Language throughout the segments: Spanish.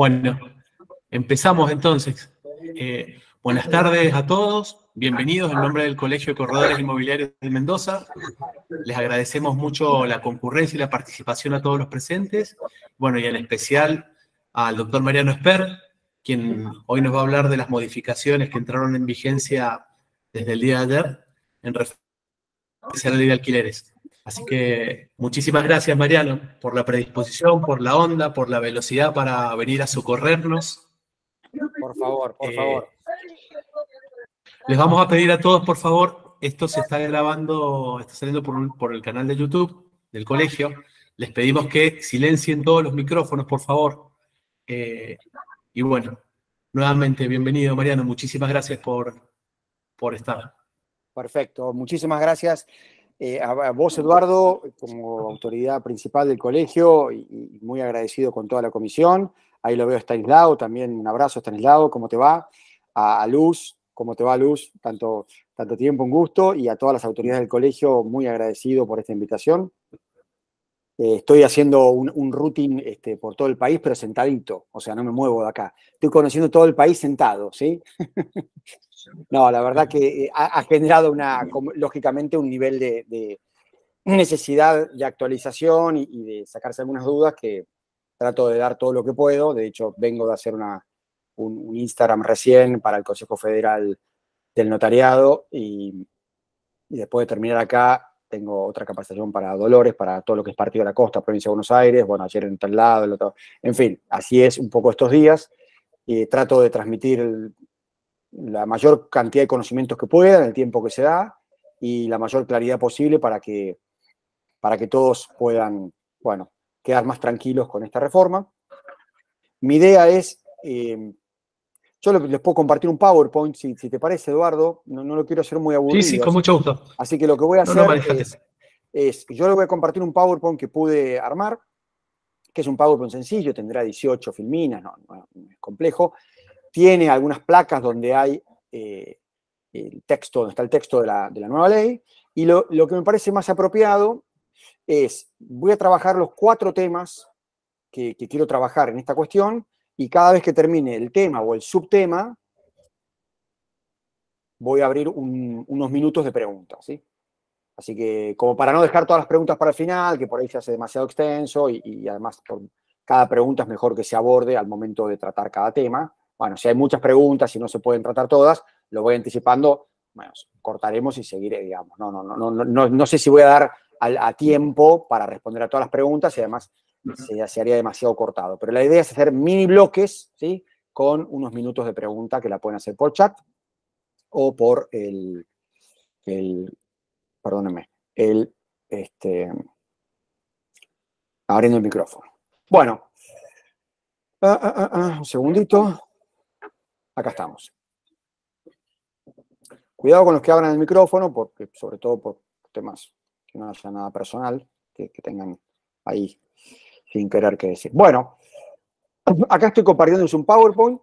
Bueno, empezamos entonces. Eh, buenas tardes a todos, bienvenidos en nombre del Colegio de Corredores Inmobiliarios de Mendoza. Les agradecemos mucho la concurrencia y la participación a todos los presentes, bueno, y en especial al doctor Mariano Esper, quien hoy nos va a hablar de las modificaciones que entraron en vigencia desde el día de ayer en referencia a la ley de alquileres. Así que muchísimas gracias, Mariano, por la predisposición, por la onda, por la velocidad para venir a socorrernos. Por favor, por eh, favor. Les vamos a pedir a todos, por favor, esto se está grabando, está saliendo por, el canal de YouTube del colegio. Les pedimos que silencien todos los micrófonos, por favor. Eh, y bueno, nuevamente, bienvenido, Mariano. Muchísimas gracias por, por estar. Perfecto, muchísimas gracias. Eh, a, vos, Eduardo, como autoridad principal del colegio, y, muy agradecido con toda la comisión. Ahí lo veo está aislado, también un abrazo, aislado. ¿cómo te va? A, Luz, ¿cómo te va, Luz? Tanto, tanto tiempo, un gusto, y a todas las autoridades del colegio, muy agradecido por esta invitación. Eh, estoy haciendo un, routing este, por todo el país, pero sentadito, o sea, no me muevo de acá. Estoy conociendo todo el país sentado, ¿sí? no, la verdad que eh, ha, generado una, lógicamente un nivel de, necesidad de actualización y, de sacarse algunas dudas que trato de dar todo lo que puedo. De hecho, vengo de hacer una, un, Instagram recién para el Consejo Federal del Notariado y, y después de terminar acá tengo otra capacitación para Dolores, para todo lo que es Partido de la Costa, Provincia de Buenos Aires, bueno, ayer en tal lado, el otro, en fin, así es un poco estos días. y trato de transmitir la mayor cantidad de conocimientos que pueda en el tiempo que se da y la mayor claridad posible para que, para que todos puedan, bueno, quedar más tranquilos con esta reforma. Mi idea es eh, yo les puedo compartir un PowerPoint, si, te parece, Eduardo. No, lo quiero hacer muy aburrido. Sí, sí, con mucho gusto. Así que lo que voy a hacer es, yo les voy a compartir un PowerPoint que pude armar, que es un PowerPoint sencillo, tendrá 18 filminas, no, es complejo. Tiene algunas placas donde hay eh, el texto, está el texto de la, nueva ley. Y lo, que me parece más apropiado es, voy a trabajar los cuatro temas que, quiero trabajar en esta cuestión y cada vez que termine el tema o el subtema, voy a abrir unos minutos de preguntas, Así que, como para no dejar todas las preguntas para el final, que por ahí se hace demasiado extenso y, además cada pregunta es mejor que se aborde al momento de tratar cada tema. Bueno, si hay muchas preguntas y no se pueden tratar todas, lo voy anticipando, bueno, cortaremos y seguiré, digamos. No, no, no, no, no, no sé si voy a dar a tiempo para responder a todas las preguntas y además se, haría demasiado cortado. Pero la idea es hacer mini bloques, ¿sí? Con unos minutos de pregunta que la pueden hacer por chat o por el, perdónenme, el, este, abriendo el micrófono. Bueno, ah, ah, ah, un segundito. Acá estamos. Cuidado con los que abran el micrófono, porque, sobre todo por temas que no haya nada personal, que tengan ahí sin querer que decir. Bueno, acá estoy compartiéndoles un PowerPoint.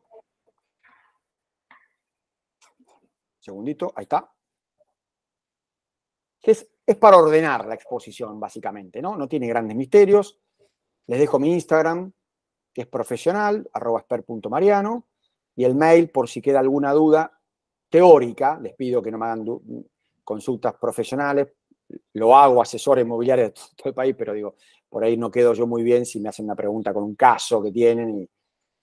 Segundito, ahí está. Es, para ordenar la exposición, básicamente, ¿no? No tiene grandes misterios. Les dejo mi Instagram, que es profesional, arroba y el mail por si queda alguna duda teórica. Les pido que no me hagan consultas profesionales lo hago, asesores inmobiliario de todo, el país, pero digo, por ahí no quedo yo muy bien si me hacen una pregunta con un caso que tienen y,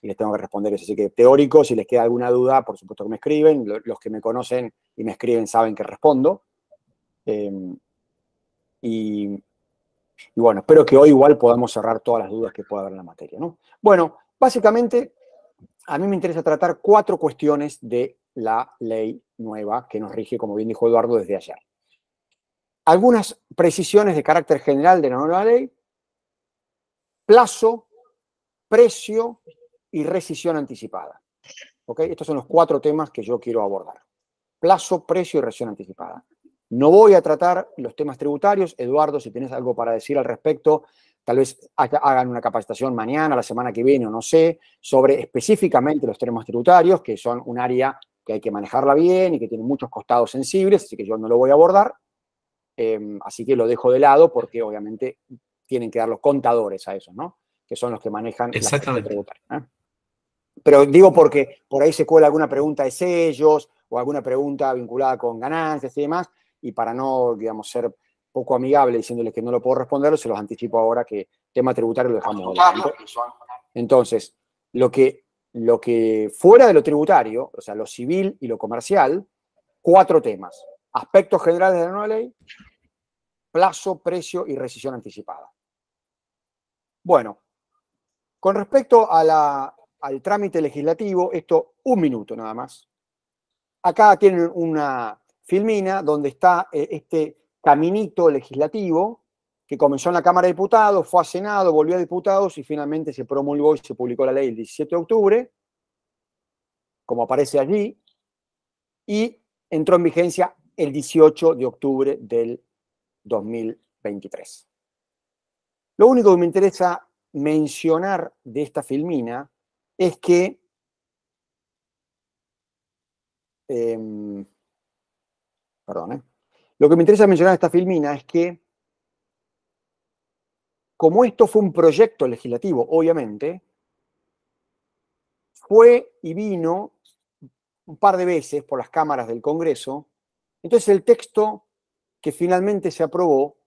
les tengo que responder eso. Así que teórico, si les queda alguna duda, por supuesto que me escriben. Los que me conocen y me escriben saben que respondo. Em, y, bueno, espero que hoy igual podamos cerrar todas las dudas que pueda haber en la materia. ¿no? Bueno, básicamente a mí me interesa tratar cuatro cuestiones de la ley nueva que nos rige, como bien dijo Eduardo, desde ayer algunas precisiones de carácter general de la nueva ley, plazo, precio y rescisión anticipada. Estos son los cuatro temas que yo quiero abordar. Plazo, precio y rescisión anticipada. No voy a tratar los temas tributarios. Eduardo, si tienes algo para decir al respecto, tal vez hagan una capacitación mañana, la semana que viene o no sé, sobre específicamente los temas tributarios, que son un área que hay que manejarla bien y que tiene muchos costados sensibles, así que yo no lo voy a abordar. Em, así que lo dejo de lado porque obviamente tienen que dar los contadores a eso, ¿no? Que son los que manejan La tributario. ¿eh? Pero digo porque por ahí se cuela alguna pregunta de sellos o alguna pregunta vinculada con ganancias y demás, y para no, digamos, ser poco amigable diciéndoles que no lo puedo responder, se los anticipo ahora que tema tributario lo dejamos. De lado. Entonces, lo que, lo que fuera de lo tributario, o sea, lo civil y lo comercial, cuatro temas aspectos generales de la nueva ley, plazo, precio y rescisión anticipada. Bueno, con respecto a la, al trámite legislativo, esto un minuto nada más. Acá tienen una filmina donde está eh, este caminito legislativo que comenzó en la Cámara de Diputados, fue a Senado, volvió a Diputados y finalmente se promulgó y se publicó la ley el 17 de octubre, como aparece allí, y entró en vigencia el 18 de octubre del 2023. Lo único que me interesa mencionar de esta filmina es que em, perdón, eh, lo que me interesa mencionar de esta filmina es que como esto fue un proyecto legislativo, obviamente, fue y vino un par de veces por las cámaras del Congreso entonces el texto que finalmente se aprobó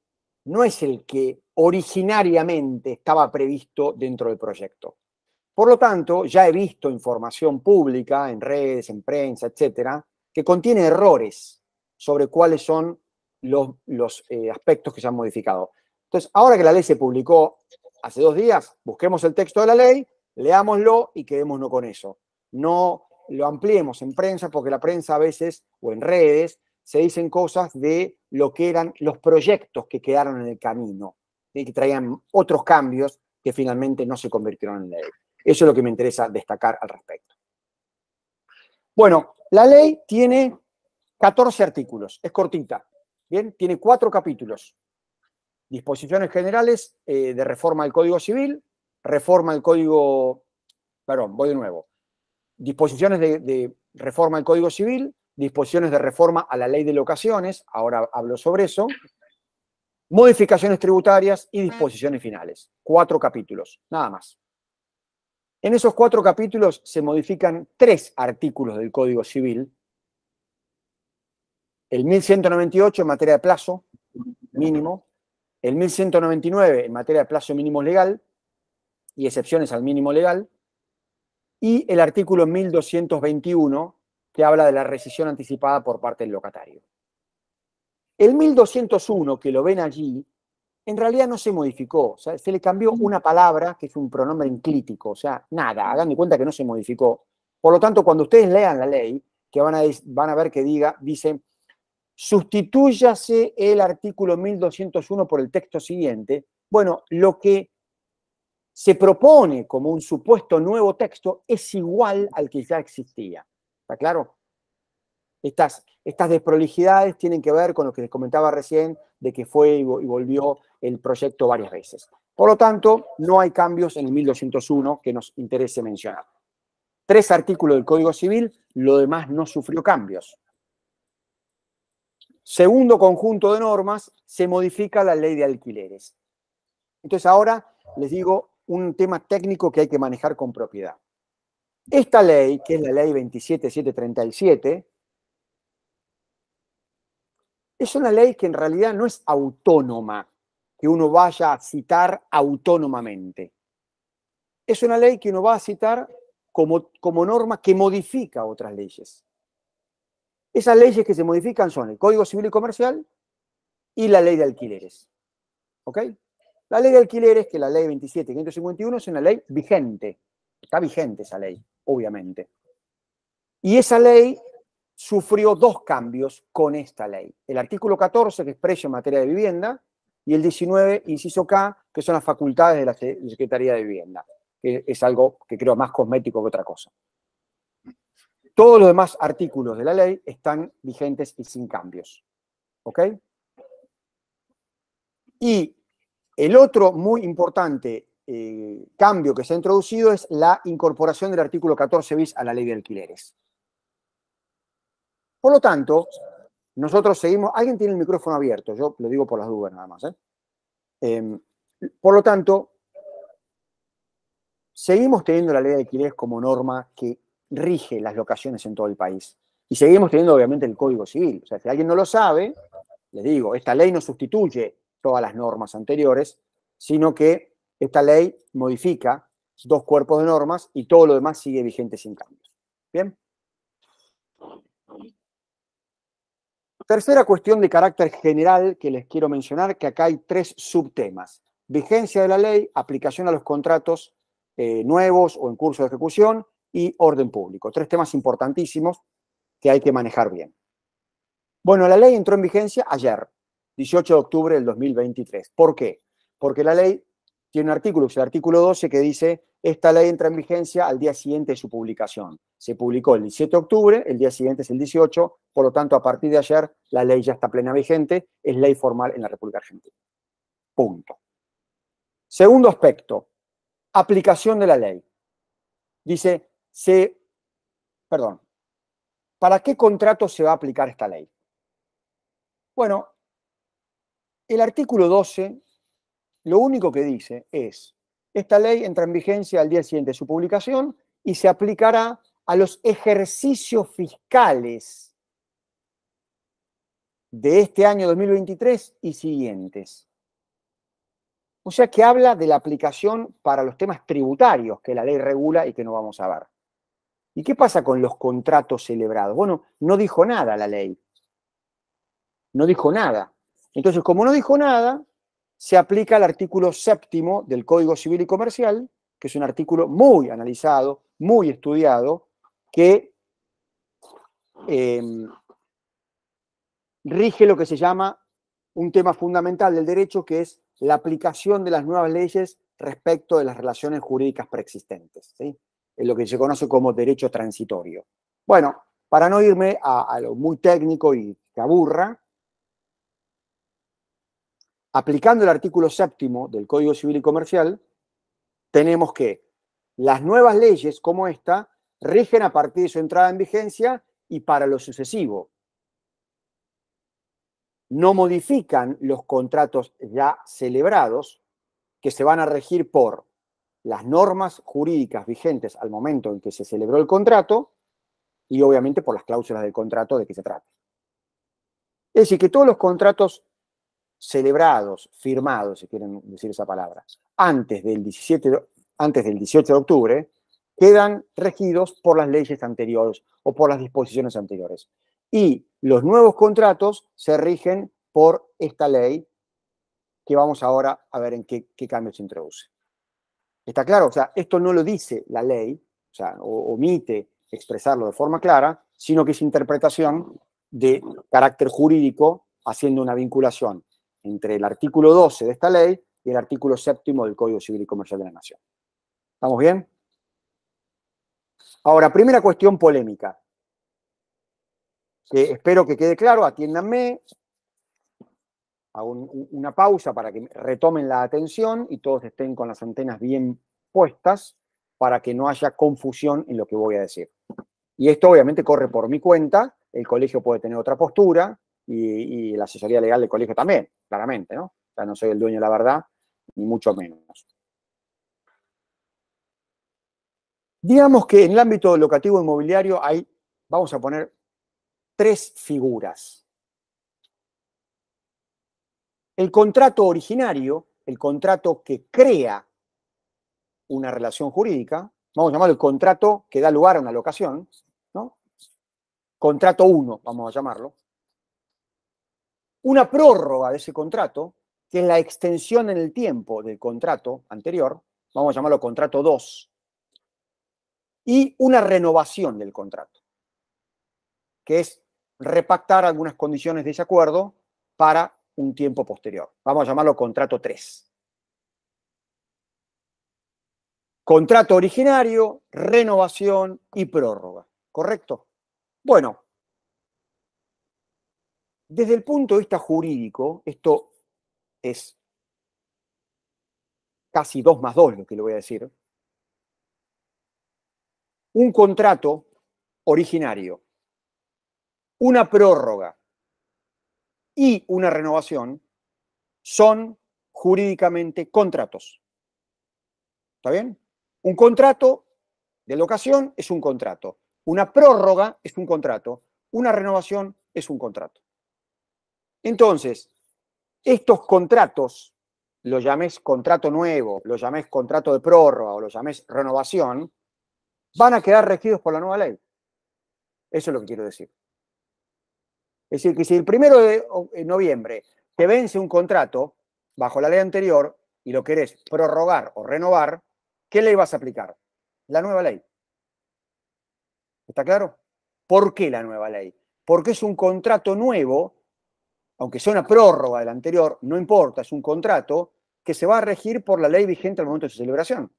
no es el que originariamente estaba previsto dentro del proyecto. Por lo tanto, ya he visto información pública en redes, en prensa, etcétera, que contiene errores sobre cuáles son los, eh, aspectos que se han modificado. Entonces, ahora que la ley se publicó hace dos días, busquemos el texto de la ley, leámoslo y quedémonos con eso. No lo ampliemos en prensa porque la prensa a veces, o en redes, se dicen cosas de lo que eran los proyectos que quedaron en el camino, y que traían otros cambios que finalmente no se convirtieron en ley. Eso es lo que me interesa destacar al respecto. Bueno, la ley tiene 14 artículos, es cortita, ¿bien? Tiene cuatro capítulos. Disposiciones generales eh, de reforma del Código Civil, reforma del Código, perdón, voy de nuevo. Disposiciones de, de reforma del Código Civil, disposiciones de reforma a la ley de locaciones, ahora hablo sobre eso, modificaciones tributarias y disposiciones finales. Cuatro capítulos, nada más. En esos cuatro capítulos se modifican tres artículos del Código Civil. El 1198 en materia de plazo mínimo, el 1199 en materia de plazo mínimo legal y excepciones al mínimo legal, y el artículo 1221 que habla de la rescisión anticipada por parte del locatario. El 1201, que lo ven allí, en realidad no se modificó, se le cambió mm. una palabra, que es un pronombre enclítico, o sea, nada, hagan de cuenta que no se modificó. Por lo tanto, cuando ustedes lean la ley, que van a, van a ver que diga, dice, sustitúyase el artículo 1201 por el texto siguiente, bueno, lo que se propone como un supuesto nuevo texto es igual al que ya existía. ¿Está claro? Estas, estas desprolijidades tienen que ver con lo que les comentaba recién, de que fue y volvió el proyecto varias veces. Por lo tanto, no hay cambios en el 1201 que nos interese mencionar. Tres artículos del Código Civil, lo demás no sufrió cambios. Segundo conjunto de normas, se modifica la ley de alquileres. Entonces ahora les digo un tema técnico que hay que manejar con propiedad. Esta ley, que es la ley 27737, es una ley que en realidad no es autónoma, que uno vaya a citar autónomamente. Es una ley que uno va a citar como, como norma que modifica otras leyes. Esas leyes que se modifican son el Código Civil y Comercial y la ley de alquileres. ¿Ok? La ley de alquileres, que la ley 27551 es una ley vigente. Está vigente esa ley obviamente. Y esa ley sufrió dos cambios con esta ley. El artículo 14, que es precio en materia de vivienda, y el 19, inciso K, que son las facultades de la Secretaría de Vivienda, que es algo que creo más cosmético que otra cosa. Todos los demás artículos de la ley están vigentes y sin cambios. ¿Ok? Y el otro muy importante eh, cambio que se ha introducido es la incorporación del artículo 14 bis a la ley de alquileres. Por lo tanto, nosotros seguimos, alguien tiene el micrófono abierto, yo lo digo por las dudas nada más. ¿eh? Em, por lo tanto, seguimos teniendo la ley de alquileres como norma que rige las locaciones en todo el país. Y seguimos teniendo obviamente el Código Civil. O sea, si alguien no lo sabe, le digo, esta ley no sustituye todas las normas anteriores, sino que esta ley modifica dos cuerpos de normas y todo lo demás sigue vigente sin cambios. ¿Bien? Tercera cuestión de carácter general que les quiero mencionar, que acá hay tres subtemas. Vigencia de la ley, aplicación a los contratos eh, nuevos o en curso de ejecución y orden público. Tres temas importantísimos que hay que manejar bien. Bueno, la ley entró en vigencia ayer, 18 de octubre del 2023. ¿Por qué? Porque la ley tiene un artículo, es el artículo 12, que dice, esta ley entra en vigencia al día siguiente de su publicación. Se publicó el 17 de octubre, el día siguiente es el 18, por lo tanto, a partir de ayer, la ley ya está plena vigente, es ley formal en la República Argentina. Punto. Segundo aspecto, aplicación de la ley. Dice, se, perdón, ¿para qué contrato se va a aplicar esta ley? Bueno, el artículo 12 lo único que dice es, esta ley entra en vigencia al día siguiente de su publicación y se aplicará a los ejercicios fiscales de este año 2023 y siguientes. O sea que habla de la aplicación para los temas tributarios que la ley regula y que no vamos a ver. ¿Y qué pasa con los contratos celebrados? Bueno, no dijo nada la ley. No dijo nada. Entonces, como no dijo nada, se aplica el artículo séptimo del Código Civil y Comercial, que es un artículo muy analizado, muy estudiado, que em, rige lo que se llama un tema fundamental del derecho, que es la aplicación de las nuevas leyes respecto de las relaciones jurídicas preexistentes, ¿sí? en lo que se conoce como derecho transitorio. Bueno, para no irme a, a lo muy técnico y que aburra, aplicando el artículo séptimo del Código Civil y Comercial, tenemos que las nuevas leyes como esta rigen a partir de su entrada en vigencia y para lo sucesivo. No modifican los contratos ya celebrados que se van a regir por las normas jurídicas vigentes al momento en que se celebró el contrato y obviamente por las cláusulas del contrato de que se trata. Es decir, que todos los contratos celebrados, firmados, si quieren decir esa palabra, antes del, 17, antes del 18 de octubre, quedan regidos por las leyes anteriores o por las disposiciones anteriores. Y los nuevos contratos se rigen por esta ley que vamos ahora a ver en qué, cambio se introduce. ¿Está claro? O sea, esto no lo dice la ley, o sea, o, omite expresarlo de forma clara, sino que es interpretación de carácter jurídico haciendo una vinculación entre el artículo 12 de esta ley y el artículo séptimo del Código Civil y Comercial de la Nación. ¿Estamos bien? Ahora, primera cuestión polémica, espero que quede claro, atiéndanme, hago una pausa para que retomen la atención y todos estén con las antenas bien puestas para que no haya confusión en lo que voy a decir. Y esto obviamente corre por mi cuenta, el colegio puede tener otra postura, y, la asesoría legal del colegio también, claramente, ¿no? O sea, no soy el dueño de la verdad, ni mucho menos. Digamos que en el ámbito locativo inmobiliario hay, vamos a poner, tres figuras. El contrato originario, el contrato que crea una relación jurídica, vamos a llamarlo el contrato que da lugar a una locación, ¿no? Contrato 1, vamos a llamarlo, una prórroga de ese contrato, que es la extensión en el tiempo del contrato anterior, vamos a llamarlo contrato 2, y una renovación del contrato, que es repactar algunas condiciones de ese acuerdo para un tiempo posterior. Vamos a llamarlo contrato 3. Contrato originario, renovación y prórroga, ¿correcto? Bueno, desde el punto de vista jurídico, esto es casi 2 más 2 lo que le voy a decir, un contrato originario, una prórroga y una renovación son jurídicamente contratos. ¿Está bien? Un contrato de locación es un contrato. Una prórroga es un contrato. Una renovación es un contrato. Entonces, estos contratos, lo llames contrato nuevo, lo llames contrato de prórroga o lo llames renovación, van a quedar regidos por la nueva ley. Eso es lo que quiero decir. Es decir, que si el primero de eh, noviembre te vence un contrato bajo la ley anterior y lo querés prorrogar o renovar, ¿qué ley vas a aplicar? La nueva ley. ¿Está claro? ¿Por qué la nueva ley? Porque es un contrato nuevo aunque sea una prórroga del anterior, no importa, es un contrato que se va a regir por la ley vigente al momento de su celebración.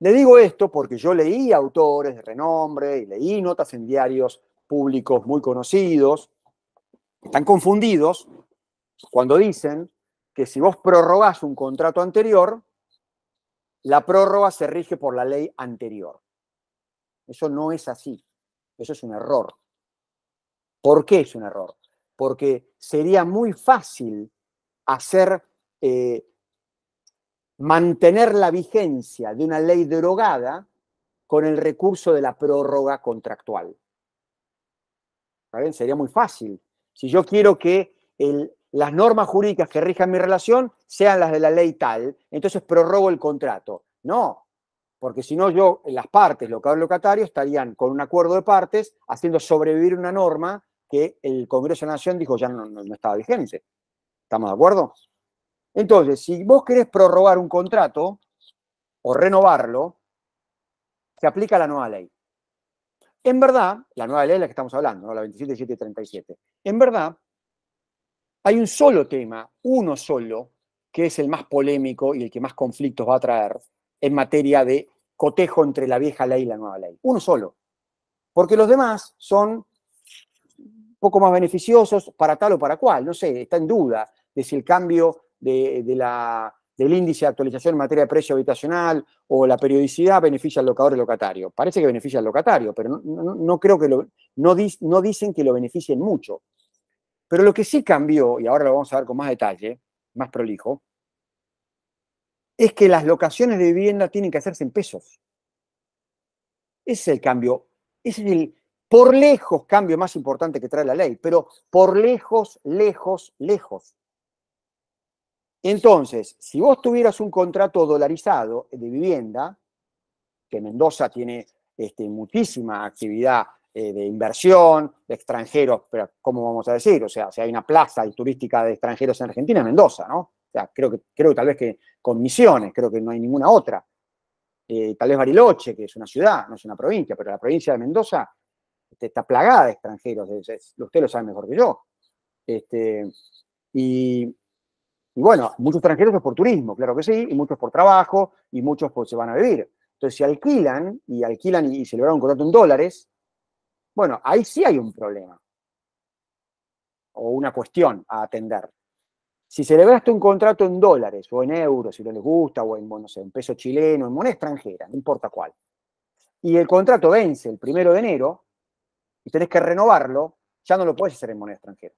Le digo esto porque yo leí autores de renombre y leí notas en diarios públicos muy conocidos, están confundidos cuando dicen que si vos prorrogás un contrato anterior, la prórroga se rige por la ley anterior. Eso no es así, eso es un error. ¿Por qué es un error? Porque sería muy fácil hacer, eh, mantener la vigencia de una ley derogada con el recurso de la prórroga contractual. Sería muy fácil. Si yo quiero que las normas jurídicas que rijan mi relación sean las de la ley tal, entonces prorrogo el contrato. No, porque si no yo, las partes, locatario y locatario, estarían con un acuerdo de partes haciendo sobrevivir una norma que el Congreso de Nación dijo ya no, estaba vigente. ¿Estamos de acuerdo? Entonces, si vos querés prorrogar un contrato o renovarlo, se aplica la nueva ley. En verdad, la nueva ley es la que estamos hablando, la 27737. En verdad, hay un solo tema, uno solo, que es el más polémico y el que más conflictos va a traer en materia de cotejo entre la vieja ley y la nueva ley. Uno solo. Porque los demás son poco más beneficiosos para tal o para cual, no sé, está en duda de si el cambio de, del índice de actualización en materia de precio habitacional o la periodicidad beneficia al locador y locatario. Parece que beneficia al locatario, pero no, creo que lo, no, no dicen que lo beneficien mucho. Pero lo que sí cambió, y ahora lo vamos a ver con más detalle, más prolijo, es que las locaciones de vivienda tienen que hacerse en pesos. Ese es el cambio, ese es el, por lejos, cambio más importante que trae la ley, pero por lejos, lejos, lejos. Entonces, si vos tuvieras un contrato dolarizado de vivienda, que Mendoza tiene este, muchísima actividad eh, de inversión, de extranjeros, pero ¿cómo vamos a decir? O sea, si hay una plaza turística de extranjeros en Argentina, es Mendoza, ¿no? O sea, creo que, creo tal vez que con misiones, creo que no hay ninguna otra. Eh, tal vez Bariloche, que es una ciudad, no es una provincia, pero la provincia de Mendoza está plagada de extranjeros, usted lo sabe mejor que yo. Este, y, bueno, muchos extranjeros es por turismo, claro que sí, y muchos por trabajo, y muchos pues se van a vivir. Entonces, si alquilan, y alquilan y, y celebraron un contrato en dólares, bueno, ahí sí hay un problema o una cuestión a atender. Si celebraste un contrato en dólares o en euros, si no les gusta, o en, no sé, en peso chileno, en moneda extranjera, no importa cuál, y el contrato vence el primero de enero, y tenés que renovarlo, ya no lo puedes hacer en moneda extranjera.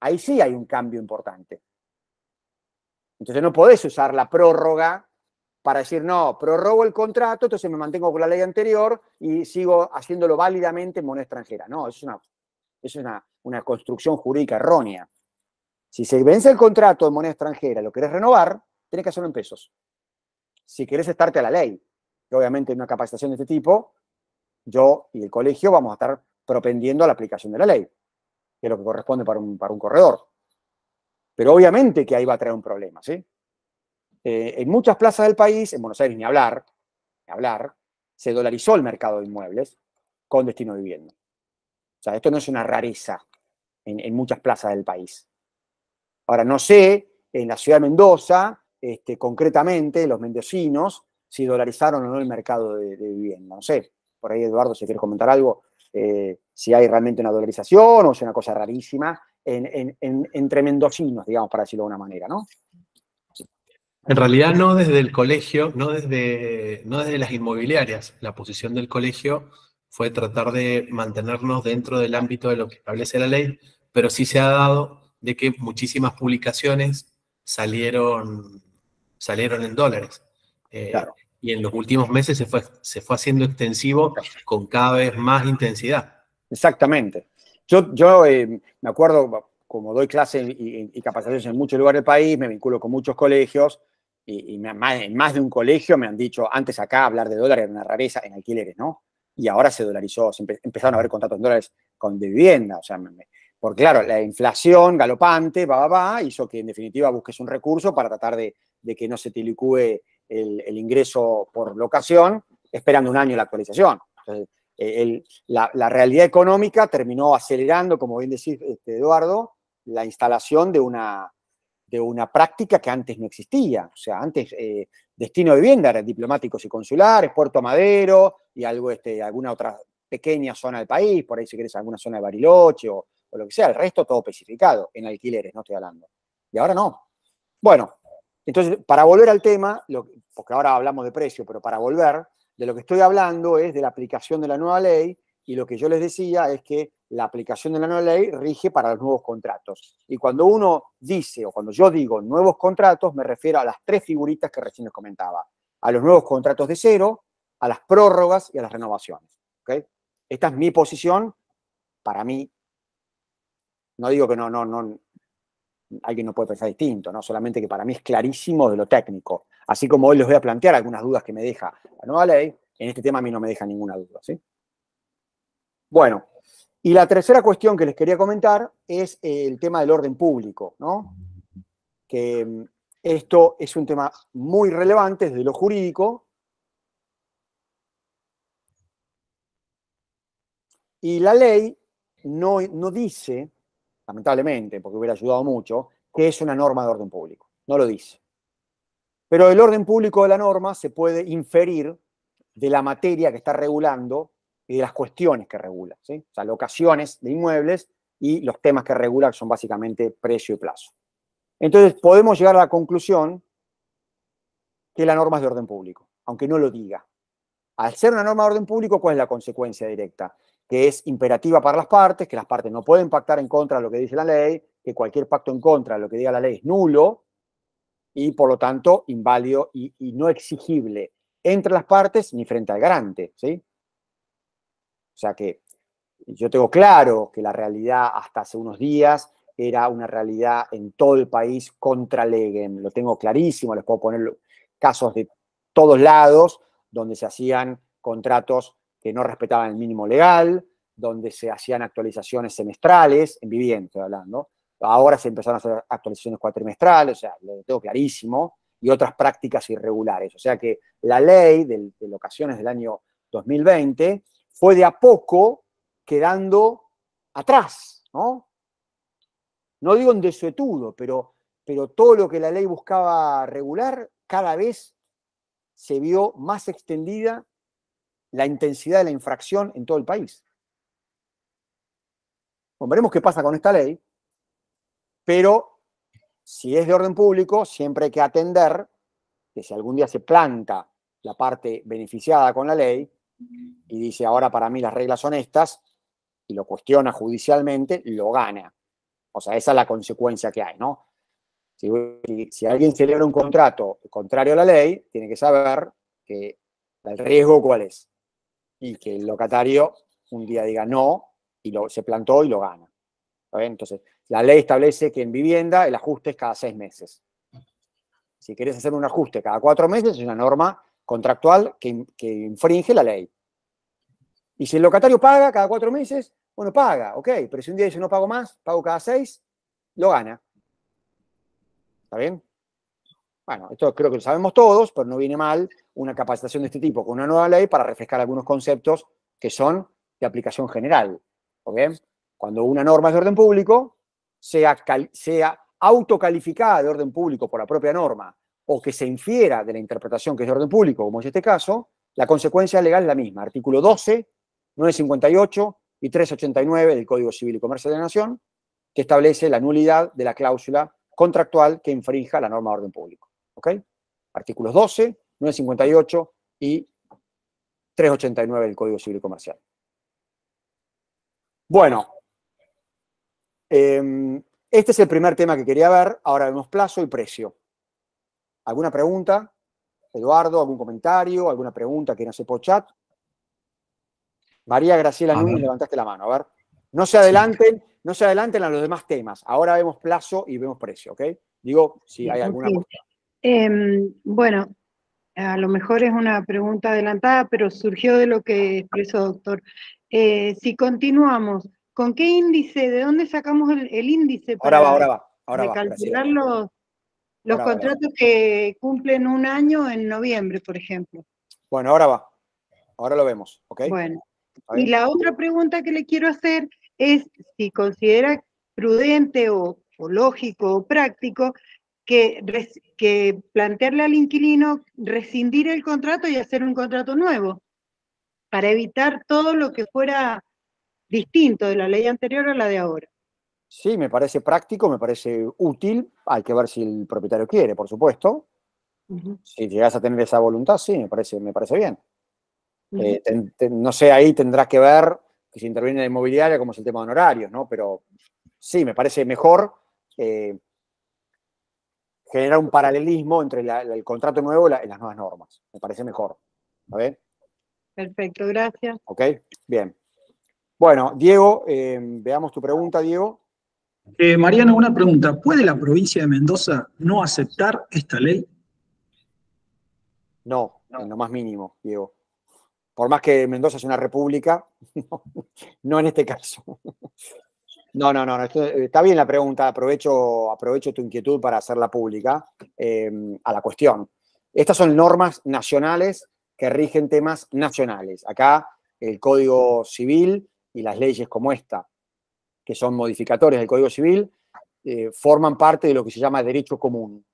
Ahí sí hay un cambio importante. Entonces no podés usar la prórroga para decir, no, prorrogo el contrato, entonces me mantengo con la ley anterior y sigo haciéndolo válidamente en moneda extranjera. No, es una, es una, construcción jurídica errónea. Si se vence el contrato en moneda extranjera y lo querés renovar, tenés que hacerlo en pesos. Si querés estarte a la ley, que obviamente hay una capacitación de este tipo yo y el colegio vamos a estar propendiendo a la aplicación de la ley, que es lo que corresponde para un, para un corredor. Pero obviamente que ahí va a traer un problema, ¿sí? Eh, en muchas plazas del país, en Buenos Aires ni hablar, hablar, se dolarizó el mercado de inmuebles con destino de vivienda. O sea, esto no es una rareza en, muchas plazas del país. Ahora, no sé, en la ciudad de Mendoza, este, concretamente, los mendocinos, si dolarizaron o no el mercado de vivienda, no sé por ahí Eduardo, si quieres comentar algo, eh, si hay realmente una dolarización o si es una cosa rarísima en, entre mendocinos, digamos, para decirlo de una manera, ¿no? En realidad no desde el colegio, no desde, no desde las inmobiliarias. La posición del colegio fue tratar de mantenernos dentro del ámbito de lo que establece la ley, pero sí se ha dado de que muchísimas publicaciones salieron, salieron en dólares. Eh, claro y en los últimos meses se fue, se fue haciendo extensivo con cada vez más intensidad. Exactamente. Yo, yo eh, me acuerdo, como doy clases y, capacitaciones en muchos lugares del país, me vinculo con muchos colegios y, en más de un colegio me han dicho, antes acá hablar de dólares era una rareza en alquileres, ¿no? Y ahora se dolarizó, empezaron a haber contratos en dólares con de vivienda, o sea, porque claro, la inflación galopante, va, va, hizo que en definitiva busques un recurso para tratar de, de que no se te el, ingreso por locación, esperando un año la actualización. Eh, la, realidad económica terminó acelerando, como bien decís, este, Eduardo, la instalación de una, de una práctica que antes no existía. O sea, antes eh, destino de vivienda era diplomáticos y consulares, Puerto Madero y algo, este, alguna otra pequeña zona del país, por ahí si querés alguna zona de Bariloche o, o lo que sea, el resto todo especificado, en alquileres, no estoy hablando. Y ahora no. Bueno, entonces, para volver al tema, porque ahora hablamos de precio, pero para volver, de lo que estoy hablando es de la aplicación de la nueva ley y lo que yo les decía es que la aplicación de la nueva ley rige para los nuevos contratos. Y cuando uno dice, o cuando yo digo nuevos contratos, me refiero a las tres figuritas que recién les comentaba, a los nuevos contratos de cero, a las prórrogas y a las renovaciones. Esta es mi posición, para mí, no digo que no, no, no, alguien no puede pensar distinto, ¿no? Solamente que para mí es clarísimo de lo técnico. Así como hoy les voy a plantear algunas dudas que me deja la nueva ley, en este tema a mí no me deja ninguna duda, ¿sí? Bueno, y la tercera cuestión que les quería comentar es eh, el tema del orden público, ¿no? Que mm, esto es un tema muy relevante desde lo jurídico. Y la ley no, no dice lamentablemente, porque hubiera ayudado mucho, que es una norma de orden público. No lo dice. Pero el orden público de la norma se puede inferir de la materia que está regulando y de las cuestiones que regula. O sea, locaciones de inmuebles y los temas que regula, son básicamente precio y plazo. Entonces, podemos llegar a la conclusión que la norma es de orden público, aunque no lo diga. Al ser una norma de orden público, ¿cuál es la consecuencia directa? que es imperativa para las partes, que las partes no pueden pactar en contra de lo que dice la ley, que cualquier pacto en contra de lo que diga la ley es nulo y por lo tanto inválido y, no exigible entre las partes ni frente al garante. ¿sí? O sea que yo tengo claro que la realidad hasta hace unos días era una realidad en todo el país contra Legen, lo tengo clarísimo, les puedo poner casos de todos lados donde se hacían contratos que no respetaban el mínimo legal, donde se hacían actualizaciones semestrales, en vivienda hablando. Ahora se empezaron a hacer actualizaciones cuatrimestrales, o sea, lo tengo clarísimo, y otras prácticas irregulares. O sea que la ley de, de locaciones del año 2020 fue de a poco quedando atrás, ¿no? No digo en desuetudo, pero, pero todo lo que la ley buscaba regular cada vez se vio más extendida la intensidad de la infracción en todo el país. Bueno, veremos qué pasa con esta ley, pero si es de orden público, siempre hay que atender que si algún día se planta la parte beneficiada con la ley y dice ahora para mí las reglas son estas y lo cuestiona judicialmente, lo gana. O sea, esa es la consecuencia que hay, ¿no? Si, si alguien celebra un contrato contrario a la ley, tiene que saber que el riesgo cuál es y que el locatario un día diga no y lo, se plantó y lo gana. Entonces, la ley establece que en vivienda el ajuste es cada seis meses. Si querés hacer un ajuste cada cuatro meses, es una norma contractual que, que infringe la ley. Y si el locatario paga cada cuatro meses, bueno, paga, ok, pero si un día dice no pago más, pago cada seis, lo gana. ¿Está bien? Bueno, esto creo que lo sabemos todos, pero no viene mal una capacitación de este tipo con una nueva ley para refrescar algunos conceptos que son de aplicación general. Cuando una norma es de orden público, sea, sea autocalificada de orden público por la propia norma o que se infiera de la interpretación que es de orden público, como es este caso, la consecuencia legal es la misma. Artículo 12, 958 y 389 del Código Civil y Comercio de la Nación, que establece la nulidad de la cláusula contractual que infrinja la norma de orden público. Artículos 12, 958 y 389 del Código Civil Comercial. Bueno, em, este es el primer tema que quería ver. Ahora vemos plazo y precio. ¿Alguna pregunta? Eduardo, ¿algún comentario? ¿Alguna pregunta que no hacer por chat? María Graciela Núñez, levantaste la mano. A ver, no se adelanten, no se adelanten a los demás temas. Ahora vemos plazo y vemos precio, ¿ok? Digo, si hay alguna Em, bueno, a lo mejor es una pregunta adelantada, pero surgió de lo que expresó, doctor. Eh, si continuamos, ¿con qué índice? ¿De dónde sacamos el, índice? Para ahora calcular los, contratos que cumplen un año en noviembre, por ejemplo. Bueno, ahora va. Ahora lo vemos, ¿ok? Bueno. Y la otra pregunta que le quiero hacer es si considera prudente o lógico o práctico que, plantearle al inquilino rescindir el contrato y hacer un contrato nuevo, para evitar todo lo que fuera distinto de la ley anterior a la de ahora. Sí, me parece práctico, me parece útil. Hay que ver si el propietario quiere, por supuesto. Si llegas a tener esa voluntad, sí, me parece, me parece bien. Eh, no sé, ahí tendrás que ver que si interviene la inmobiliaria, como es el tema de honorarios, ¿no? Pero sí, me parece mejor eh, generar un paralelismo entre el contrato nuevo y, las nuevas normas. Me parece mejor. Perfecto, gracias. Ok, bien. Bueno, Diego, eh, veamos tu pregunta, Diego. Eh, Mariano, una pregunta. ¿Puede la provincia de Mendoza no aceptar esta ley? No, en lo más mínimo, Diego. Por más que Mendoza es una república, no en este caso. No, no, no, eh, está bien la pregunta, aprovecho, aprovecho tu inquietud para hacerla pública em, a la cuestión. Estas son normas nacionales que rigen temas nacionales. Acá el Código Civil y las leyes como esta, que son modificatorias del Código Civil, eh, forman parte de lo que se llama derecho común,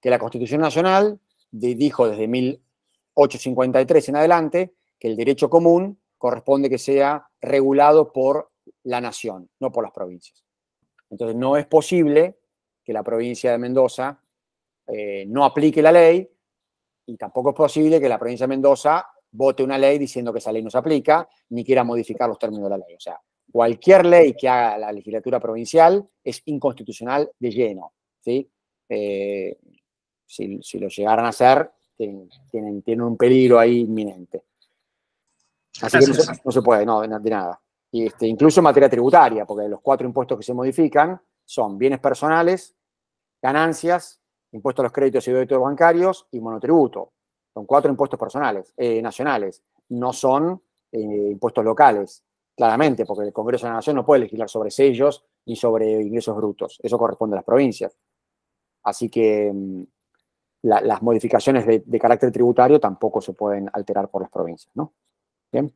que la Constitución Nacional dijo desde 1853 en adelante que el derecho común corresponde que sea regulado por la nación, no por las provincias. Entonces no es posible que la provincia de Mendoza eh, no aplique la ley y tampoco es posible que la provincia de Mendoza vote una ley diciendo que esa ley no se aplica ni quiera modificar los términos de la ley. O sea, cualquier ley que haga la legislatura provincial es inconstitucional de lleno. ¿sí? Eh, si, lo llegaran a hacer, tienen, un peligro ahí inminente. Así que no no se puede, no, de nada. Este, incluso en materia tributaria, porque los cuatro impuestos que se modifican son bienes personales, ganancias, impuestos a los créditos y débito bancarios y monotributo. Son cuatro impuestos personales, eh, nacionales, no son eh, impuestos locales, claramente, porque el Congreso de la Nación no puede legislar sobre sellos ni sobre ingresos brutos. Eso corresponde a las provincias. Así que mm, las modificaciones de, carácter tributario tampoco se pueden alterar por las provincias, ¿no? Bien.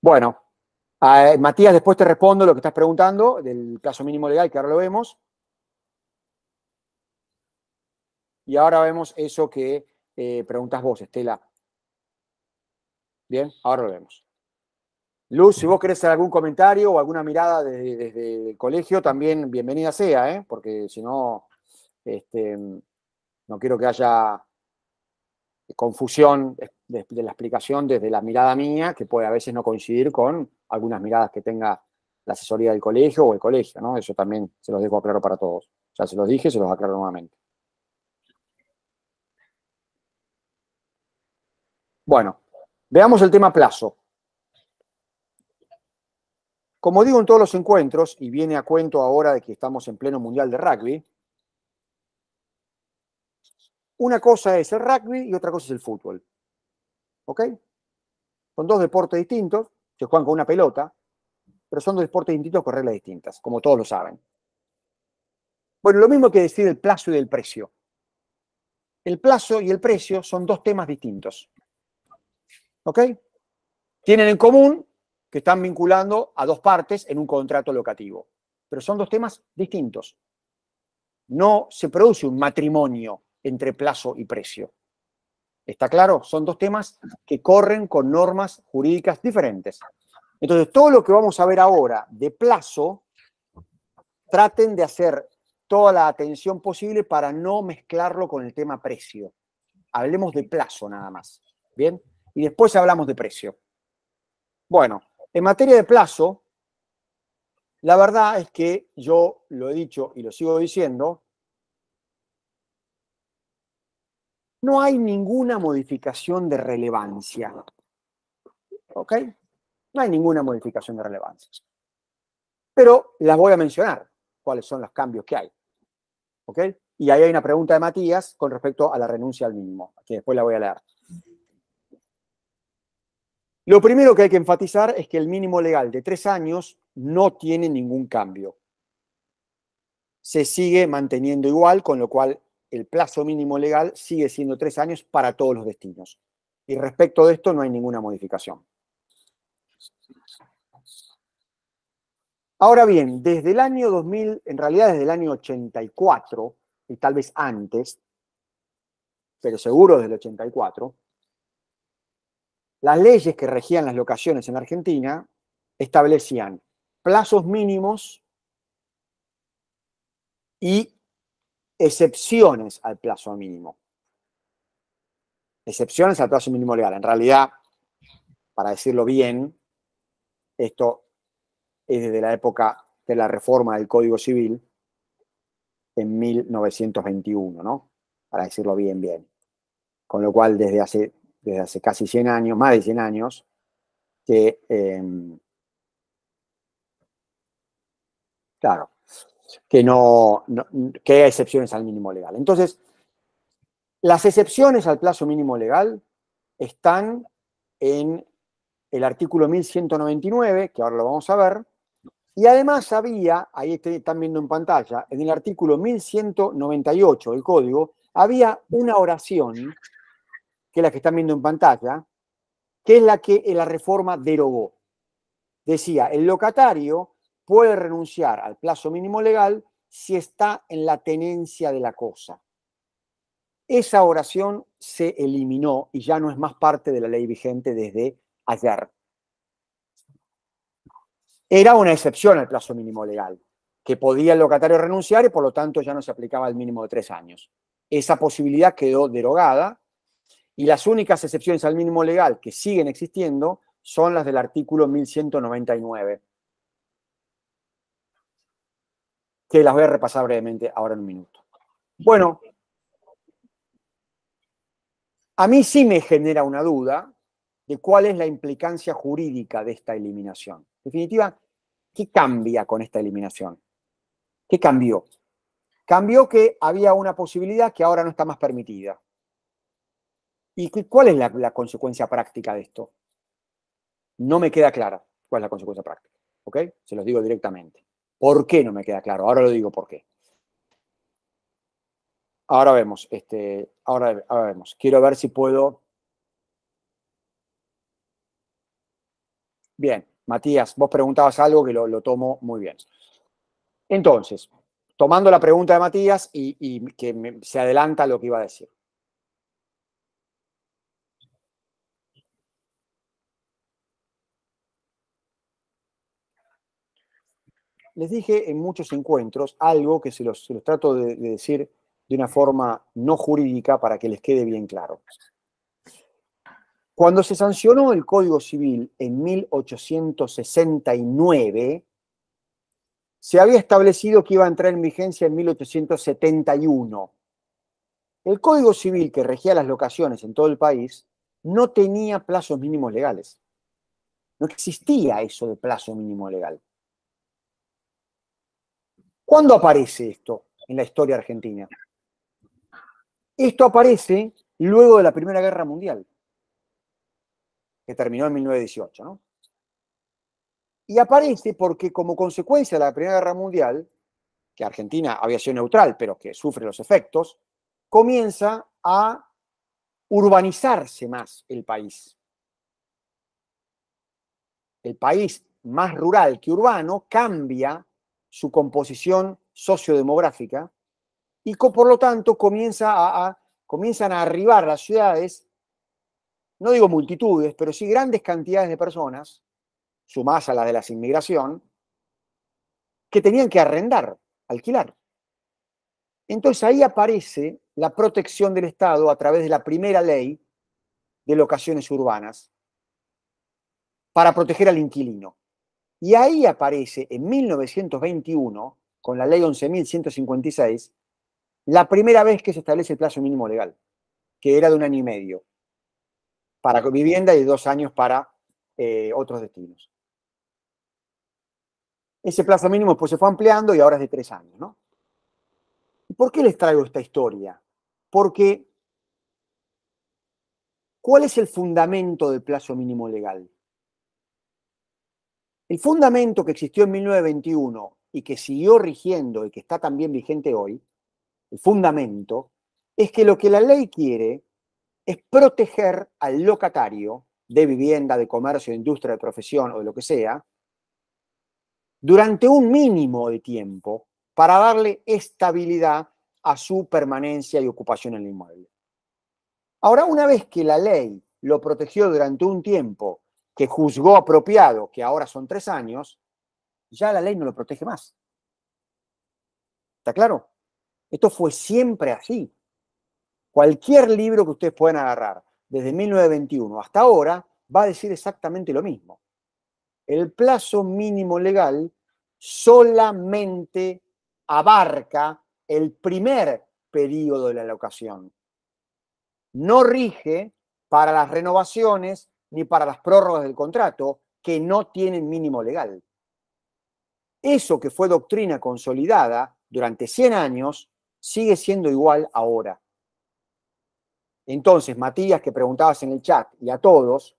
Bueno, Ah, Matías, después te respondo lo que estás preguntando del caso mínimo legal, que ahora lo vemos. Y ahora vemos eso que eh, preguntas vos, Estela. Bien, ahora lo vemos. Luz, si vos querés hacer algún comentario o alguna mirada desde, el colegio, también bienvenida sea, ¿eh? porque si no, este, no quiero que haya confusión de, de, la explicación desde la mirada mía, que puede a veces no coincidir con algunas miradas que tenga la asesoría del colegio o el colegio, ¿no? Eso también se los dejo aclaro para todos. Ya se los dije, se los aclaro nuevamente. Bueno, veamos el tema plazo. Como digo en todos los encuentros, y viene a cuento ahora de que estamos en pleno mundial de rugby, una cosa es el rugby y otra cosa es el fútbol. ¿Ok? Son dos deportes distintos, se juegan con una pelota, pero son dos deportes distintos con reglas distintas, como todos lo saben. Bueno, lo mismo que decir el plazo y del precio. El plazo y el precio son dos temas distintos. ¿Ok? Tienen en común que están vinculando a dos partes en un contrato locativo, pero son dos temas distintos. No se produce un matrimonio entre plazo y precio. Está claro, son dos temas que corren con normas jurídicas diferentes. Entonces, todo lo que vamos a ver ahora de plazo, traten de hacer toda la atención posible para no mezclarlo con el tema precio. Hablemos de plazo nada más. ¿Bien? Y después hablamos de precio. Bueno, en materia de plazo, la verdad es que yo lo he dicho y lo sigo diciendo, no hay ninguna modificación de relevancia. ¿Ok? No hay ninguna modificación de relevancia. Pero las voy a mencionar, cuáles son los cambios que hay. ¿Ok? Y ahí hay una pregunta de Matías con respecto a la renuncia al mínimo, que después la voy a leer. Lo primero que hay que enfatizar es que el mínimo legal de tres años no tiene ningún cambio. Se sigue manteniendo igual, con lo cual el plazo mínimo legal sigue siendo tres años para todos los destinos. Y respecto de esto no hay ninguna modificación. Ahora bien, desde el año 2000, en realidad desde el año 84, y tal vez antes, pero seguro desde el 84, las leyes que regían las locaciones en Argentina establecían plazos mínimos y excepciones al plazo mínimo. Excepciones al plazo mínimo legal. En realidad, para decirlo bien, esto es desde la época de la reforma del Código Civil en 1921, ¿no? Para decirlo bien, bien. Con lo cual, desde hace, desde hace casi 100 años, más de 100 años, que, em, claro, que no, que haya excepciones al mínimo legal. Entonces, las excepciones al plazo mínimo legal están en el artículo 1199, que ahora lo vamos a ver, y además había, ahí están viendo en pantalla, en el artículo 1198 del código, había una oración, que es la que están viendo en pantalla, que es la que la reforma derogó. Decía, el locatario puede renunciar al plazo mínimo legal si está en la tenencia de la cosa. Esa oración se eliminó y ya no es más parte de la ley vigente desde ayer. Era una excepción al plazo mínimo legal, que podía el locatario renunciar y por lo tanto ya no se aplicaba al mínimo de tres años. Esa posibilidad quedó derogada y las únicas excepciones al mínimo legal que siguen existiendo son las del artículo 1199 que las voy a repasar brevemente ahora en un minuto. Bueno, a mí sí me genera una duda de cuál es la implicancia jurídica de esta eliminación. En definitiva, ¿qué cambia con esta eliminación? ¿Qué cambió? Cambió que había una posibilidad que ahora no está más permitida. ¿Y cuál es la, la consecuencia práctica de esto? No me queda clara cuál es la consecuencia práctica. ¿Ok? Se los digo directamente. ¿Por qué no me queda claro? Ahora lo digo por qué. Ahora vemos, este, ahora, vemos. Quiero ver si puedo. Bien, Matías, vos preguntabas algo que lo, tomo muy bien. Entonces, tomando la pregunta de Matías y, que se adelanta lo que iba a decir. les dije en muchos encuentros algo que se los, trato de decir de una forma no jurídica para que les quede bien claro. Cuando se sancionó el Código Civil en 1869, se había establecido que iba a entrar en vigencia en 1871. El Código Civil que regía las locaciones en todo el país no tenía plazos mínimos legales. No existía eso de plazo mínimo legal. ¿Cuándo aparece esto en la historia argentina? Esto aparece luego de la Primera Guerra Mundial, que terminó en 1918, Y aparece porque como consecuencia de la Primera Guerra Mundial, que Argentina había sido neutral, pero que sufre los efectos, comienza a urbanizarse más el país. El país más rural que urbano cambia su composición sociodemográfica y por lo tanto comienza a, comienzan a arribar las ciudades, no digo multitudes, pero sí grandes cantidades de personas, sumadas a las de la inmigración, que tenían que arrendar, alquilar. Entonces ahí aparece la protección del Estado a través de la primera ley de locaciones urbanas para proteger al inquilino. Y ahí aparece en 1921, con la ley 11.156, la primera vez que se establece el plazo mínimo legal, que era de un año y medio para vivienda y dos años para eh, otros destinos. Ese plazo mínimo pues, se fue ampliando y ahora es de tres años. ¿no? ¿Y ¿Por qué les traigo esta historia? Porque, ¿cuál es el fundamento del plazo mínimo legal? El fundamento que existió en 1921 y que siguió rigiendo y que está también vigente hoy, el fundamento, es que lo que la ley quiere es proteger al locatario de vivienda, de comercio, de industria, de profesión o de lo que sea, durante un mínimo de tiempo para darle estabilidad a su permanencia y ocupación en el inmueble. Ahora, una vez que la ley lo protegió durante un tiempo que juzgó apropiado, que ahora son tres años, ya la ley no lo protege más. ¿Está claro? Esto fue siempre así. Cualquier libro que ustedes puedan agarrar, desde 1921 hasta ahora, va a decir exactamente lo mismo. El plazo mínimo legal solamente abarca el primer periodo de la locación. No rige para las renovaciones ni para las prórrogas del contrato que no tienen mínimo legal. Eso que fue doctrina consolidada durante 100 años sigue siendo igual ahora. Entonces, Matías, que preguntabas en el chat, y a todos,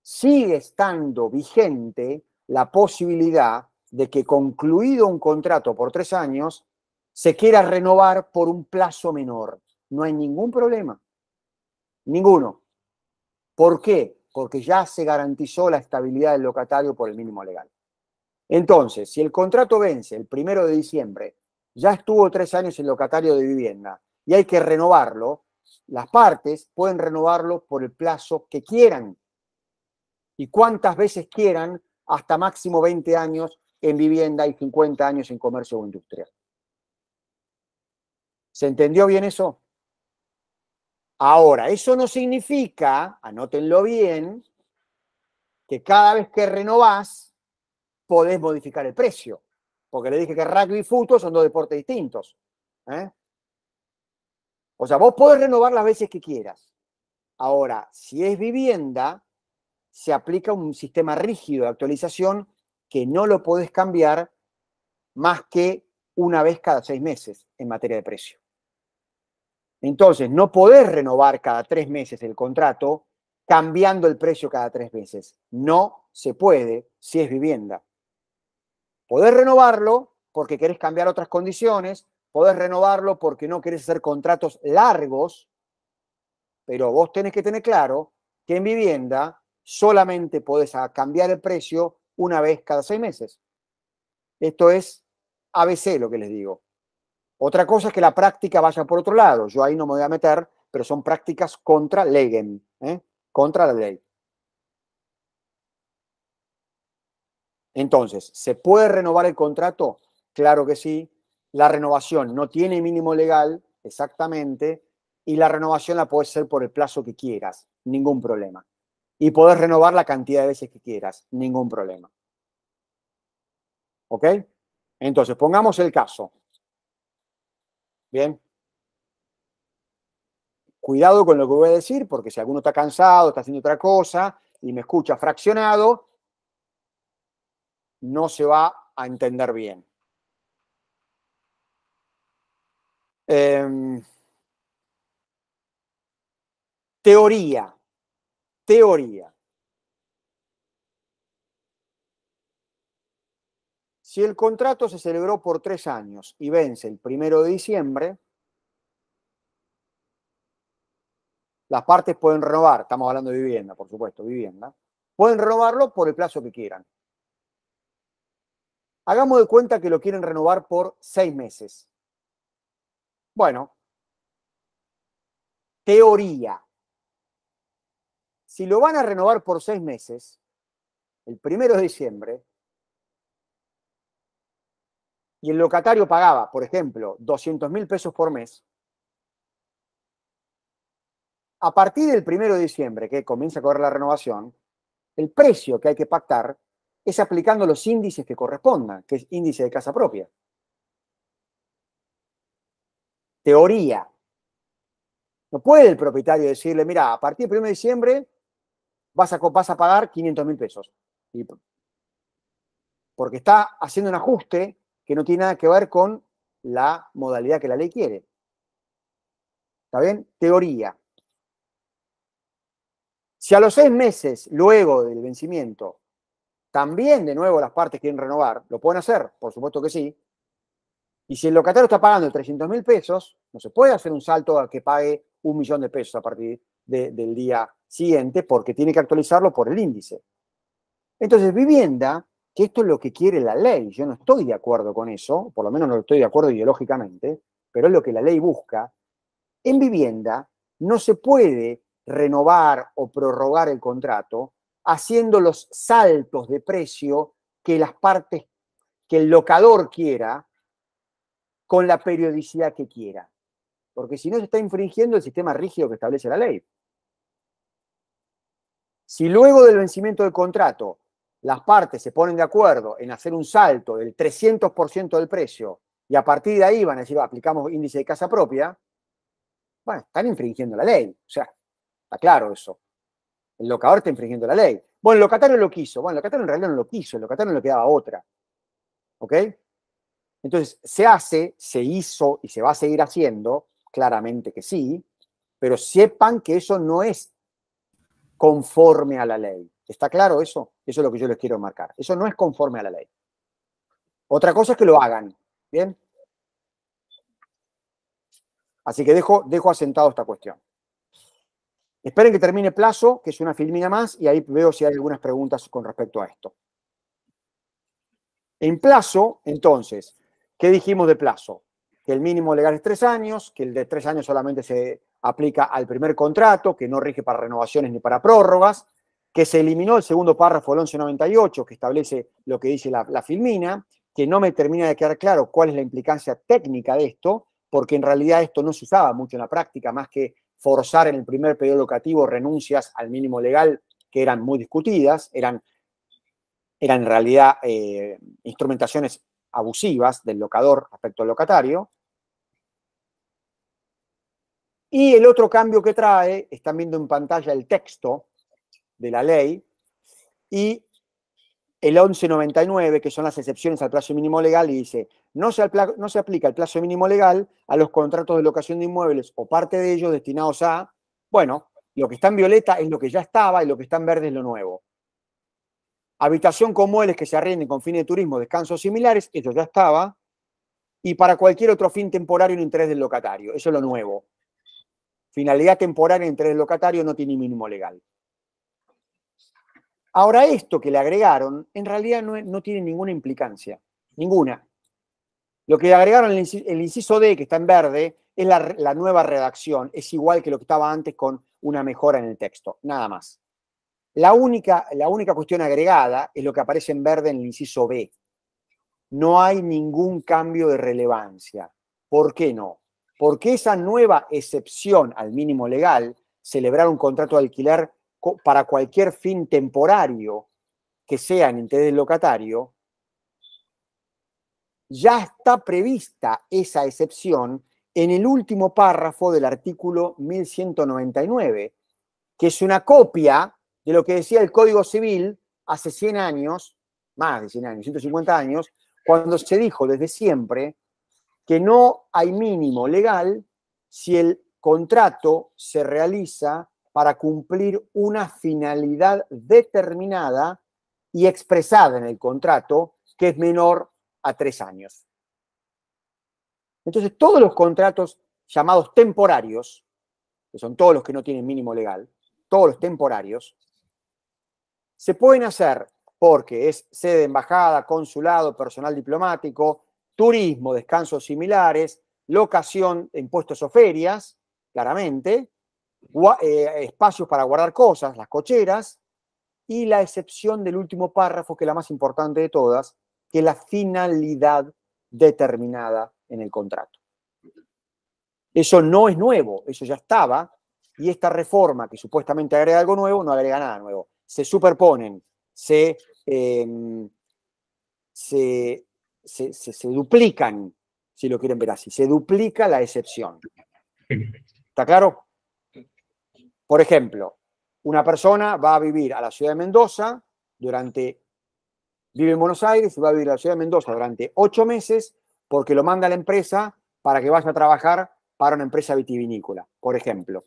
sigue estando vigente la posibilidad de que concluido un contrato por tres años, se quiera renovar por un plazo menor. No hay ningún problema. Ninguno. ¿Por qué? porque ya se garantizó la estabilidad del locatario por el mínimo legal. Entonces, si el contrato vence el primero de diciembre, ya estuvo tres años en locatario de vivienda y hay que renovarlo, las partes pueden renovarlo por el plazo que quieran y cuántas veces quieran, hasta máximo 20 años en vivienda y 50 años en comercio o industria. ¿Se entendió bien eso? Ahora, eso no significa, anótenlo bien, que cada vez que renovás podés modificar el precio. Porque le dije que rugby y fútbol son dos deportes distintos. ¿eh? O sea, vos podés renovar las veces que quieras. Ahora, si es vivienda, se aplica un sistema rígido de actualización que no lo podés cambiar más que una vez cada seis meses en materia de precio. Entonces, no podés renovar cada tres meses el contrato cambiando el precio cada tres meses. No se puede si es vivienda. Podés renovarlo porque querés cambiar otras condiciones, podés renovarlo porque no querés hacer contratos largos, pero vos tenés que tener claro que en vivienda solamente podés cambiar el precio una vez cada seis meses. Esto es ABC lo que les digo. Otra cosa es que la práctica vaya por otro lado. Yo ahí no me voy a meter, pero son prácticas contra legem, ¿eh? contra la ley. Entonces, ¿se puede renovar el contrato? Claro que sí. La renovación no tiene mínimo legal, exactamente, y la renovación la puedes hacer por el plazo que quieras, ningún problema. Y puedes renovar la cantidad de veces que quieras, ningún problema. ¿Ok? Entonces, pongamos el caso. Bien. Cuidado con lo que voy a decir, porque si alguno está cansado, está haciendo otra cosa y me escucha fraccionado, no se va a entender bien. Em, teoría, teoría. Si el contrato se celebró por tres años y vence el primero de diciembre, las partes pueden renovar, estamos hablando de vivienda, por supuesto, vivienda, pueden renovarlo por el plazo que quieran. Hagamos de cuenta que lo quieren renovar por seis meses. Bueno, teoría. Si lo van a renovar por seis meses, el primero de diciembre, y el locatario pagaba, por ejemplo, 200 mil pesos por mes, a partir del primero de diciembre, que comienza a correr la renovación, el precio que hay que pactar es aplicando los índices que correspondan, que es índice de casa propia. Teoría. No puede el propietario decirle, mira, a partir del 1 de diciembre vas a, vas a pagar 500 mil pesos. Porque está haciendo un ajuste que no tiene nada que ver con la modalidad que la ley quiere. ¿Está bien? Teoría. Si a los seis meses luego del vencimiento también de nuevo las partes quieren renovar, lo pueden hacer, por supuesto que sí. Y si el locatario está pagando 300 mil pesos, no se puede hacer un salto a que pague un millón de pesos a partir del día siguiente porque tiene que actualizarlo por el índice. Entonces, vivienda que esto es lo que quiere la ley. Yo no estoy de acuerdo con eso, por lo menos no estoy de acuerdo ideológicamente, pero es lo que la ley busca. En vivienda no se puede renovar o prorrogar el contrato haciendo los saltos de precio que las partes, que el locador quiera, con la periodicidad que quiera. Porque si no se está infringiendo el sistema rígido que establece la ley. Si luego del vencimiento del contrato las partes se ponen de acuerdo en hacer un salto del 300% del precio y a partir de ahí van a decir, ah, aplicamos índice de casa propia, bueno, están infringiendo la ley. O sea, está claro eso. El locador está infringiendo la ley. Bueno, el locatario lo quiso. Bueno, el locatario en realidad no lo quiso, el locatario no le quedaba otra. ¿Ok? Entonces, se hace, se hizo y se va a seguir haciendo, claramente que sí, pero sepan que eso no es conforme a la ley. ¿Está claro eso? Eso es lo que yo les quiero marcar. Eso no es conforme a la ley. Otra cosa es que lo hagan. ¿Bien? Así que dejo, dejo asentado esta cuestión. Esperen que termine plazo, que es una filmina más, y ahí veo si hay algunas preguntas con respecto a esto. En plazo, entonces, ¿qué dijimos de plazo? Que el mínimo legal es tres años, que el de tres años solamente se aplica al primer contrato, que no rige para renovaciones ni para prórrogas, que se eliminó el segundo párrafo del 1198, que establece lo que dice la, filmina, que no me termina de quedar claro cuál es la implicancia técnica de esto, porque en realidad esto no se usaba mucho en la práctica, más que forzar en el primer periodo locativo renuncias al mínimo legal que eran muy discutidas, eran, eran en realidad eh, instrumentaciones abusivas del locador respecto al locatario. Y el otro cambio que trae, están viendo en pantalla el texto de la ley, y el 1199, que son las excepciones al plazo mínimo legal, y dice, no se, no se aplica el plazo mínimo legal a los contratos de locación de inmuebles o parte de ellos destinados a, bueno, lo que está en violeta es lo que ya estaba y lo que está en verde es lo nuevo. Habitación con muebles que se arrienden con fines de turismo, descansos similares, eso ya estaba. Y para cualquier otro fin temporario en interés del locatario, eso es lo nuevo. Finalidad temporal en interés del locatario no tiene mínimo legal. Ahora esto que le agregaron en realidad no, tiene ninguna implicancia, ninguna. Lo que le agregaron el, inciso, el inciso D, que está en verde, es la, nueva redacción, es igual que lo que estaba antes con una mejora en el texto, nada más. La única, la única, cuestión agregada es lo que aparece en verde en el inciso B. No hay ningún cambio de relevancia. ¿Por qué no? Porque esa nueva excepción al mínimo legal, celebrar un contrato de alquiler para cualquier fin temporario que sea en interés locatario, ya está prevista esa excepción en el último párrafo del artículo 1199, que es una copia de lo que decía el Código Civil hace 100 años, más de 100 años, 150 años, cuando se dijo desde siempre que no hay mínimo legal si el contrato se realiza para cumplir una finalidad determinada y expresada en el contrato que es menor a tres años. Entonces, todos los contratos llamados temporarios, que son todos los que no tienen mínimo legal, todos los temporarios, se pueden hacer porque es sede de embajada, consulado, personal diplomático, turismo, descansos similares, locación en puestos o ferias, claramente, eh, espacios para guardar cosas, las cocheras, y la excepción del último párrafo, que es la más importante de todas, que es la finalidad determinada en el contrato. Eso no es nuevo, eso ya estaba, y esta reforma que supuestamente agrega algo nuevo, no agrega nada nuevo. Se superponen, se em, duplican, si lo quieren ver así, se duplica la excepción. ¿Está claro? Por ejemplo, una persona va a vivir a la ciudad de Mendoza durante, vive en Buenos Aires y va a vivir a la ciudad de Mendoza durante ocho meses porque lo manda la empresa para que vaya a trabajar para una empresa vitivinícola, por ejemplo.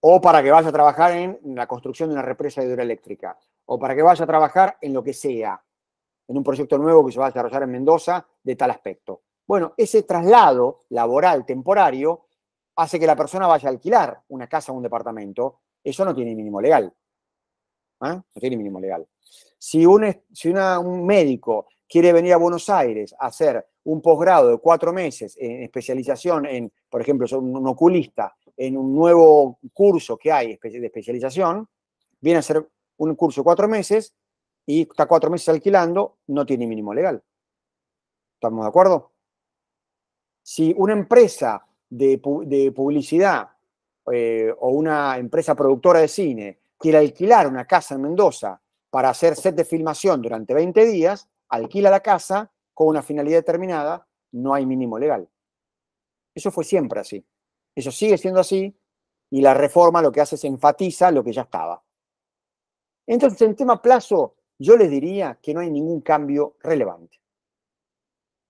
O para que vaya a trabajar en la construcción de una represa hidroeléctrica. O para que vaya a trabajar en lo que sea, en un proyecto nuevo que se va a desarrollar en Mendoza de tal aspecto. Bueno, ese traslado laboral temporario hace que la persona vaya a alquilar una casa o un departamento, eso no tiene mínimo legal. ¿ah? No tiene mínimo legal. Si, un, si un médico quiere venir a Buenos Aires a hacer un posgrado de cuatro meses en especialización en, por ejemplo, un oculista, en un nuevo curso que hay de especialización, viene a hacer un curso de cuatro meses y está cuatro meses alquilando, no tiene mínimo legal. ¿Estamos de acuerdo? Si una empresa de, publicidad eh, o una empresa productora de cine quiere alquilar una casa en Mendoza para hacer set de filmación durante 20 días, alquila la casa con una finalidad determinada, no hay mínimo legal. Eso fue siempre así. Eso sigue siendo así y la reforma lo que hace es enfatiza lo que ya estaba. Entonces, en tema plazo, yo les diría que no hay ningún cambio relevante.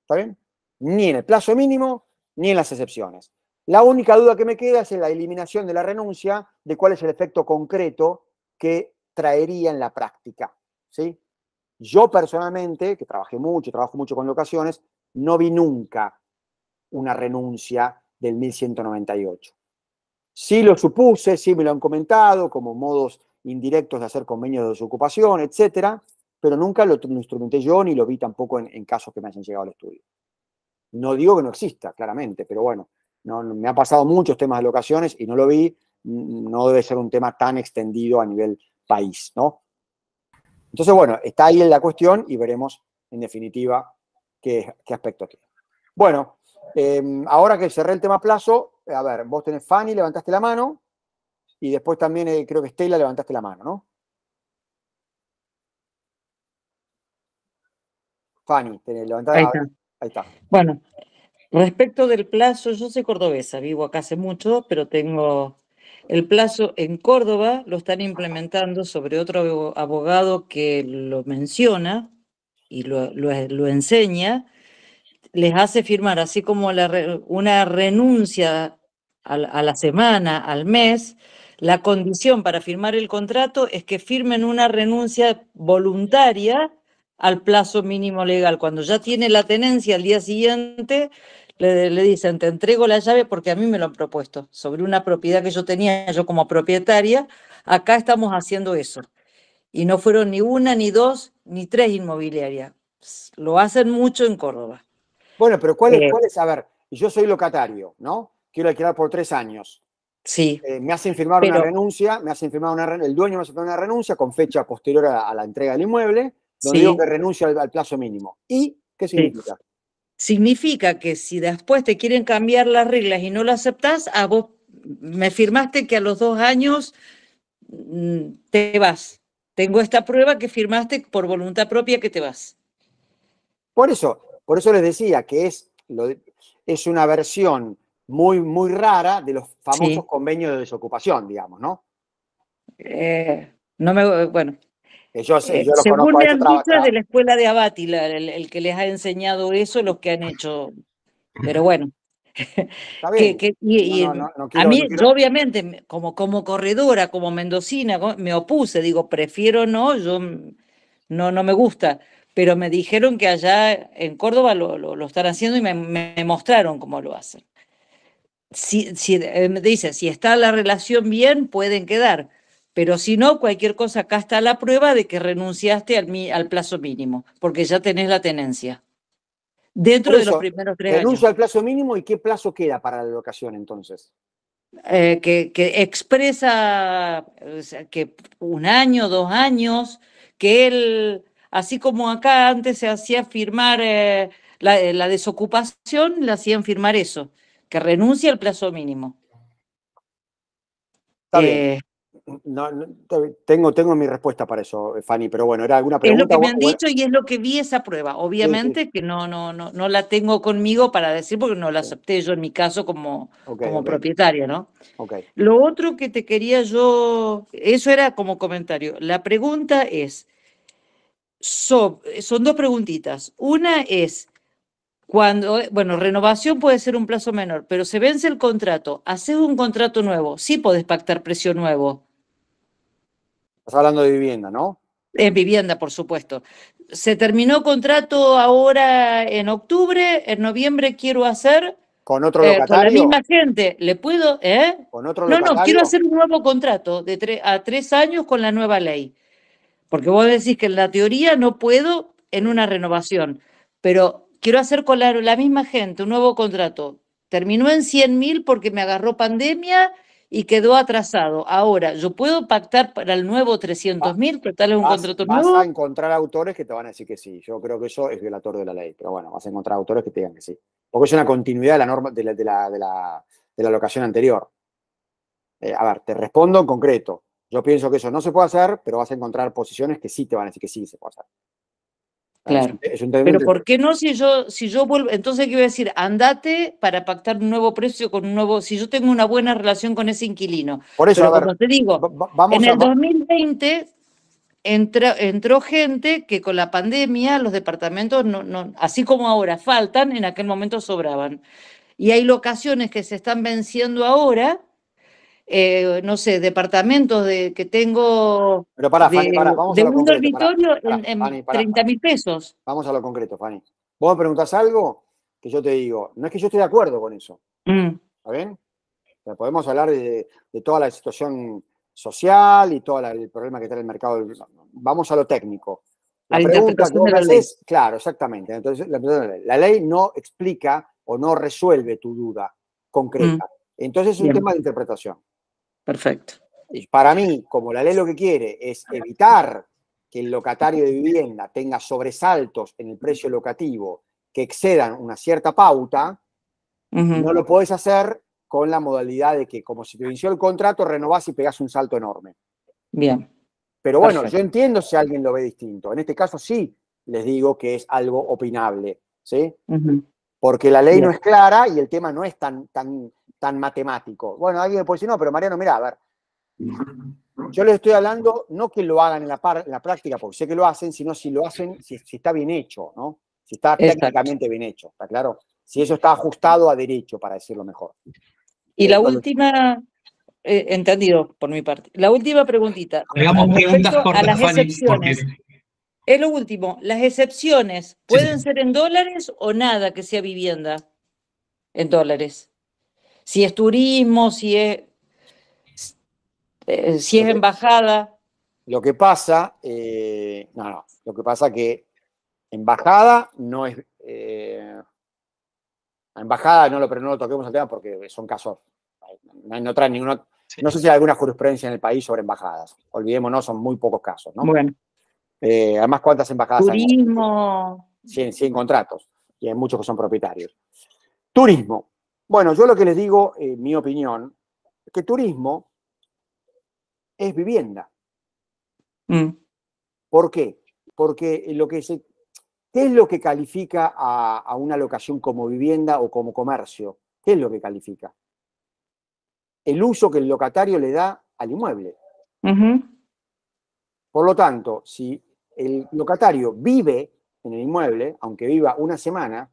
¿Está bien? Ni en el plazo mínimo, ni en las excepciones. La única duda que me queda es en la eliminación de la renuncia, de cuál es el efecto concreto que traería en la práctica. ¿sí? Yo personalmente, que trabajé mucho, trabajo mucho con locaciones, no vi nunca una renuncia del 1198. Sí lo supuse, sí me lo han comentado, como modos indirectos de hacer convenios de desocupación, etcétera, pero nunca lo, instrumenté yo ni lo vi tampoco en casos que me hayan llegado al estudio. No digo que no exista, claramente, pero bueno, no, me han pasado muchos temas de locaciones y no lo vi, no debe ser un tema tan extendido a nivel país, ¿no? Entonces, bueno, está ahí la cuestión y veremos en definitiva qué, aspecto tiene. Bueno, em, ahora que cerré el tema plazo, a ver, vos tenés Fanny, levantaste la mano, y después también eh, creo que Estela levantaste la mano, ¿no? Fanny, tenés, levantada la mano. Ahí está. Bueno, respecto del plazo, yo soy cordobesa, vivo acá hace mucho, pero tengo el plazo en Córdoba, lo están implementando sobre otro abogado que lo menciona y lo, enseña, les hace firmar, así como una renuncia a la semana, al mes, la condición para firmar el contrato es que firmen una renuncia voluntaria al plazo mínimo legal. Cuando ya tiene la tenencia al día siguiente, le, dicen, te entrego la llave porque a mí me lo han propuesto, sobre una propiedad que yo tenía yo como propietaria, acá estamos haciendo eso. Y no fueron ni una, ni dos, ni tres inmobiliarias. Lo hacen mucho en Córdoba. Bueno, pero ¿cuál es? Eh. A ver, yo soy locatario, ¿no? Quiero alquilar por tres años. Sí. Eh, me hacen firmar una renuncia, me hacen firmar una, el dueño me hace firmar una renuncia con fecha posterior a la entrega del inmueble donde digo que renuncio al, plazo mínimo. ¿Y qué significa? Significa que si después te quieren cambiar las reglas y no lo aceptás, a vos me firmaste que a los dos años mm, te vas. Tengo esta prueba que firmaste por voluntad propia que te vas. Por eso, por eso les decía que es, es una versión muy, muy rara de los famosos convenios de desocupación, digamos, ¿no? Eh, no me, bueno, eh, según me han de la escuela de Abátila, el, que les ha enseñado eso, los que han hecho. Pero bueno. a mí, obviamente, como, como corredora, como mendocina, me opuse, digo, prefiero no, yo mm, no, no me gusta. Pero me dijeron que allá en Córdoba lo, lo, están haciendo y me, mostraron cómo lo hacen. Si, eh, me dice, si está la relación bien, pueden quedar pero si no, cualquier cosa, acá está la prueba de que renunciaste al, al plazo mínimo, porque ya tenés la tenencia. Dentro de los primeros tres años. Renuncio al plazo mínimo y qué plazo queda para la locación entonces. Eh, que, expresa que un año, dos años, que él, así como acá antes se hacía firmar eh, eh, la, desocupación, le hacían firmar eso, que renuncia al plazo mínimo. Está bien no, tengo, tengo mi respuesta para eso, eh, Fanny, pero bueno, era alguna pregunta. Es lo que me han dicho y es lo que vi esa prueba. Obviamente que no, no, no, no la tengo conmigo para decir porque no la acepté yo en mi caso como, como propietaria, ¿no? Lo otro que te quería yo, eso era como comentario. La pregunta es, son dos preguntitas. Una es, cuando, bueno, renovación puede ser un plazo menor, pero se vence el contrato, haces un contrato nuevo, sí podés pactar precio nuevo, Estás hablando de vivienda, ¿no? En vivienda, por supuesto. Se terminó contrato ahora en octubre, en noviembre quiero hacer... Con otro locatario. Eh, con la misma gente, ¿le puedo? Eh? Con otro locatario. No, no, quiero hacer un nuevo contrato de a tres años con la nueva ley. Porque vos decís que en la teoría no puedo en una renovación, pero quiero hacer con la, misma gente un nuevo contrato. Terminó en 100.000 porque me agarró pandemia y quedó atrasado. Ahora, yo puedo pactar para el nuevo pero tal es un contrato Vas a encontrar autores que te van a decir que sí. Yo creo que eso es violatorio de la ley, pero bueno, vas a encontrar autores que te digan que sí. Porque es una continuidad de la norma, de la, de la, locación anterior. Eh, a ver, te respondo en concreto. Yo pienso que eso no se puede hacer, pero vas a encontrar posiciones que sí te van a decir que sí se puede hacer. Claro. Pero ¿por qué no si yo, si yo vuelvo? Entonces, ¿qué voy a decir? Andate para pactar un nuevo precio con un nuevo. Si yo tengo una buena relación con ese inquilino. Por eso, te digo, vamos en el 2020 entró, gente que con la pandemia los departamentos, no, no, así como ahora faltan, en aquel momento sobraban. Y hay locaciones que se están venciendo ahora eh, no sé, departamentos de, que tengo Pero un en, en 30 mil pesos. Vamos a lo concreto, Fanny. Vos me preguntás algo que yo te digo, no es que yo esté de acuerdo con eso. Mm. ¿Está bien? podemos hablar de, toda la situación social y todo el problema que está en el mercado. Vamos a lo técnico. La, la pregunta de la ley. claro, exactamente. Entonces, la, ley no explica o no resuelve tu duda concreta. Mm. Entonces es un tema de interpretación. Perfecto. Y para mí, como la ley lo que quiere es evitar que el locatario de vivienda tenga sobresaltos en el precio locativo que excedan una cierta pauta, no lo podés hacer con la modalidad de que como se te inició el contrato, renovás y pegás un salto enorme. Bien. Pero bueno, yo entiendo si alguien lo ve distinto. En este caso sí les digo que es algo opinable, ¿sí? Porque la ley no es clara y el tema no es tan, tan tan matemático. Bueno, alguien puede decir, no, pero Mariano, mira, a ver, yo les estoy hablando no que lo hagan en la, práctica, porque sé que lo hacen, sino si lo hacen, si, está bien hecho, ¿no? Si está técnicamente bien hecho, ¿está claro? Si eso está ajustado a derecho, para decirlo mejor. Y la eh, última, eh, entendido por mi parte. La última preguntita. preguntas las excepciones. Es lo último, las excepciones, ¿pueden ser en dólares o nada que sea vivienda en dólares? si es turismo, si es, eh, si es embajada. Lo que pasa, eh, no, no, lo que pasa que embajada no es... Eh, embajada no lo, pero no lo toquemos al tema porque son casos, no, no No sé si hay alguna jurisprudencia en el país sobre embajadas. Olvidémonos, son muy pocos casos, ¿no? Bueno. además, ¿cuántas embajadas hay? Turismo. 100 contratos. Y hay muchos que son propietarios. Turismo. Bueno, yo lo que les digo, en eh, mi opinión, que turismo es vivienda. Mm. ¿Por qué? Porque lo que se, ¿qué es lo que califica a, una locación como vivienda o como comercio? ¿Qué es lo que califica? El uso que el locatario le da al inmueble. Por lo tanto, si el locatario vive en el inmueble, aunque viva una semana,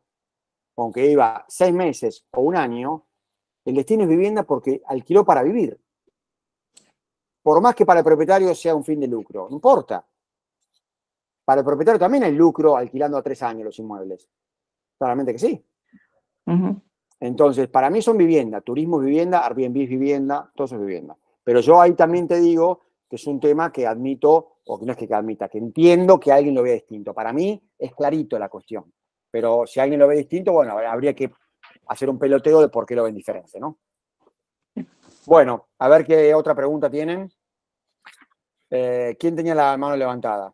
aunque iba seis meses o un año, el destino es vivienda porque alquiló para vivir. Por más que para el propietario sea un fin de lucro, no importa. Para el propietario también hay lucro alquilando a tres años los inmuebles. Claramente que sí. Entonces, para mí son vivienda, turismo es vivienda, Airbnb es vivienda, todo eso es vivienda. Pero yo ahí también te digo que es un tema que admito, o que no es que admita, que entiendo que alguien lo vea distinto. Para mí es clarito la cuestión. Pero si alguien lo ve distinto, bueno, habría que hacer un peloteo de por qué lo ven diferente, ¿no? Bueno, a ver qué otra pregunta tienen. Eh, ¿Quién tenía la mano levantada?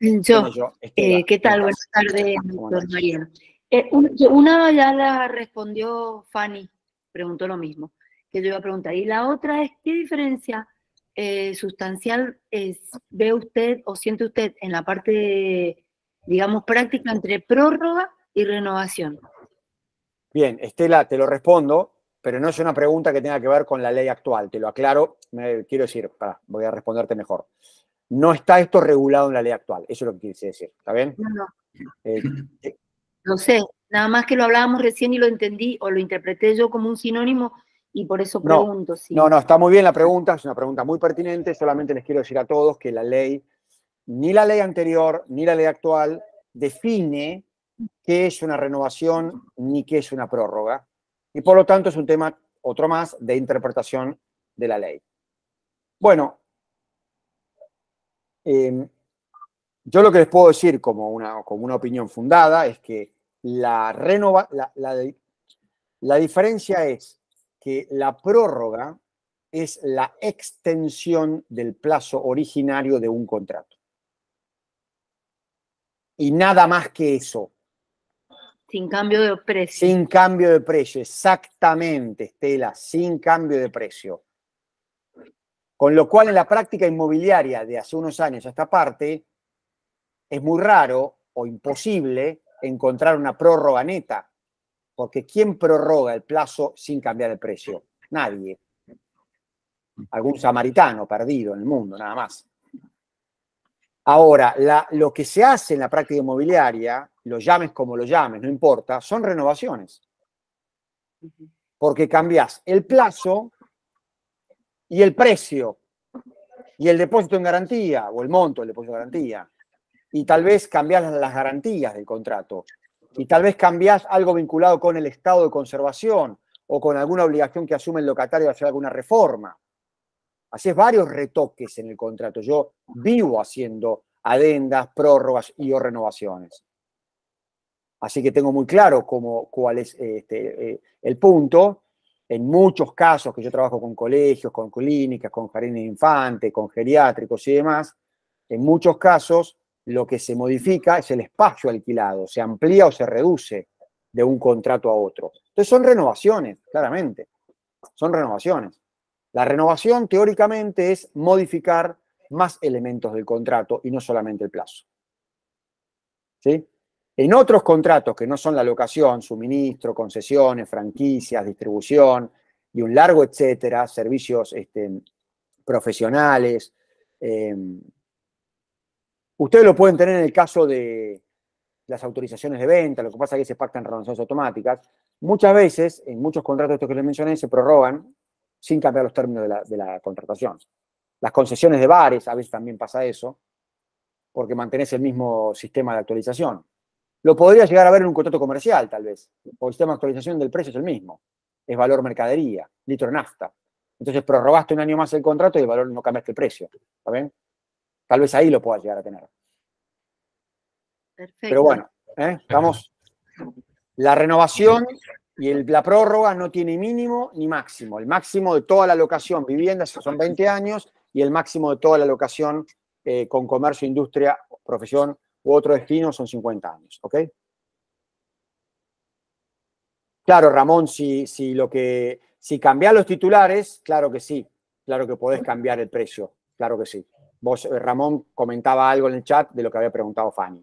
Yo. Eh, ¿Qué tal? Buenas tardes, doctor Mariano. Eh, una ya la respondió Fanny, preguntó lo mismo que yo iba a preguntar. Y la otra es, ¿qué diferencia sustancial ve usted o siente usted en la parte digamos, práctica entre prórroga y renovación. Bien, Estela, te lo respondo, pero no es una pregunta que tenga que ver con la ley actual, te lo aclaro, quiero decir, voy a responderte mejor. No está esto regulado en la ley actual, eso es lo que quise decir, ¿está bien? No, no. no eh, sé, nada más que lo hablábamos recién y lo entendí o lo interpreté yo como un sinónimo y por eso pregunto. no, no, está muy bien la pregunta, es una pregunta muy pertinente, solamente les quiero decir a todos que la ley ni la ley anterior ni la ley actual define qué es una renovación ni qué es una prórroga. Y por lo tanto es un tema, otro más, de interpretación de la ley. Bueno, em, yo lo que les puedo decir como una, como una opinión fundada es que la, la diferencia es que la prórroga es la extensión del plazo originario de un contrato y nada más que eso. Sin cambio de precio. Sin cambio de precio, exactamente, Estela, sin cambio de precio. Con lo cual en la práctica inmobiliaria de hace unos años a esta parte, es muy raro o imposible encontrar una prórroga neta, porque ¿quién prorroga el plazo sin cambiar el precio? Nadie. Algún samaritano perdido en el mundo, nada más. Ahora, lo que se hace en la práctica inmobiliaria, lo llames como lo llames, no importa, son renovaciones. Porque cambias el plazo y el precio y el depósito en garantía o el monto del depósito en garantía. Y tal vez cambias las garantías del contrato. Y tal vez cambias algo vinculado con el estado de conservación o con alguna obligación que asume el locatario de hacer alguna reforma haces varios retoques en el contrato. Yo vivo haciendo adendas, prórrogas y o renovaciones. Así que tengo muy claro cómo, cuál es este, eh, el punto. En muchos casos que yo trabajo con colegios, con clínicas, con jardines de infantes, con geriátricos y demás, en muchos casos lo que se modifica es el espacio alquilado, se amplía o se reduce de un contrato a otro. Entonces son renovaciones, claramente. Son renovaciones. La renovación teóricamente es modificar más elementos del contrato y no solamente el plazo. En otros contratos que no son la locación, suministro, concesiones, franquicias, distribución y un largo etcétera, servicios este, profesionales, em, ustedes lo pueden tener en el caso de las autorizaciones de venta, lo que pasa es que se pactan renovaciones automáticas. Muchas veces, en muchos contratos estos que les mencioné, se prorrogan sin cambiar los términos de la, contratación. Las concesiones de bares, a veces también pasa eso, porque mantienes el mismo sistema de actualización. Lo podría llegar a ver en un contrato comercial, tal vez, el sistema de actualización del precio es el mismo. Es valor mercadería, litro nafta. Entonces prorrogaste un año más el contrato y el valor no cambiaste el precio. ¿Está bien? Tal vez ahí lo puedas llegar a tener. Perfecto. Pero bueno, estamos. ¿eh? La renovación y el, la prórroga no tiene mínimo ni máximo. El máximo de toda la locación vivienda son 20 años y el máximo de toda la locación eh, con comercio, industria, profesión u otro destino son 50 años. ¿Ok? Claro, Ramón, si, si, si cambiás los titulares, claro que sí. Claro que podés cambiar el precio. Claro que sí. Vos, eh, Ramón, comentaba algo en el chat de lo que había preguntado Fanny.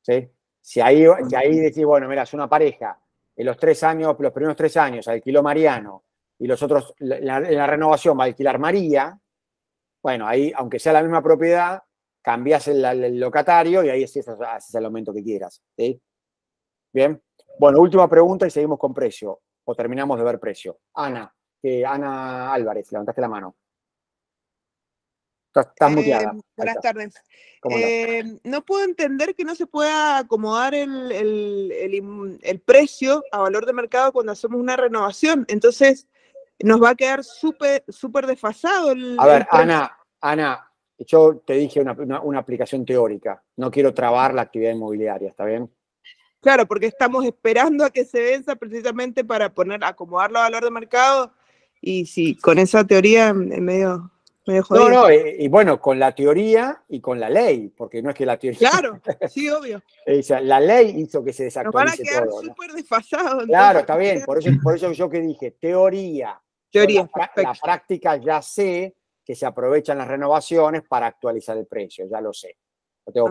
¿Sí? Si ahí, si ahí decís, bueno, mira, es una pareja en los tres años, los primeros tres años alquiló Mariano y los otros, la, la renovación va a alquilar María, bueno, ahí, aunque sea la misma propiedad, cambias el, locatario y ahí haces, el aumento que quieras. Bien. Bueno, última pregunta y seguimos con precio. O terminamos de ver precio. Ana, eh, Ana Álvarez, levantaste la mano. Eh, buenas tardes. Eh, no puedo entender que no se pueda acomodar el, precio a valor de mercado cuando hacemos una renovación. Entonces, nos va a quedar súper súper desfasado. El, a ver, Ana, Ana, yo te dije una, aplicación teórica. No quiero trabar la actividad inmobiliaria, ¿está bien? Claro, porque estamos esperando a que se venza precisamente para poner, acomodarlo a valor de mercado. Y si con esa teoría en medio no, no, eh, y, bueno, con la teoría y con la ley, porque no es que la teoría. Claro, sí, obvio. la ley hizo que se desactualice todo. van a quedar súper Claro, está bien, por eso, yo que dije, teoría. Teoría. La, práctica ya sé que se aprovechan las renovaciones para actualizar el precio, ya lo sé. Lo tengo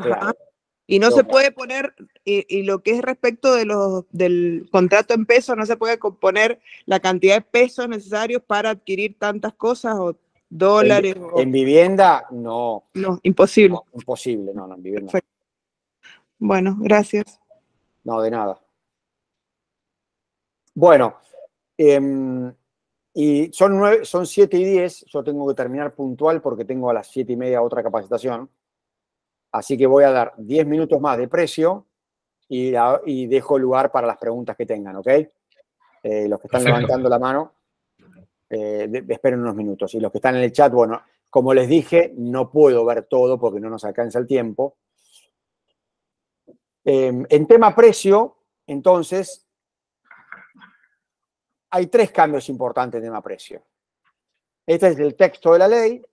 Y no se puede poner, y, lo que es respecto de los, del contrato en peso, no se puede componer la cantidad de pesos necesarios para adquirir tantas cosas o dólares. En, vivienda, no. No, imposible. imposible, no, no, en vivienda. Bueno, gracias. No, de nada. Bueno, em, y son, nueve, son 7 y 10, yo tengo que terminar puntual porque tengo a las 7 y media otra capacitación. Así que voy a dar 10 minutos más de precio y, y dejo lugar para las preguntas que tengan, ¿ok? Eh, los que están levantando la mano. Eh, esperen unos minutos. Y los que están en el chat, bueno, como les dije, no puedo ver todo porque no nos alcanza el tiempo. Em, en tema precio, entonces, hay tres cambios importantes en tema precio. Este es el texto de la ley.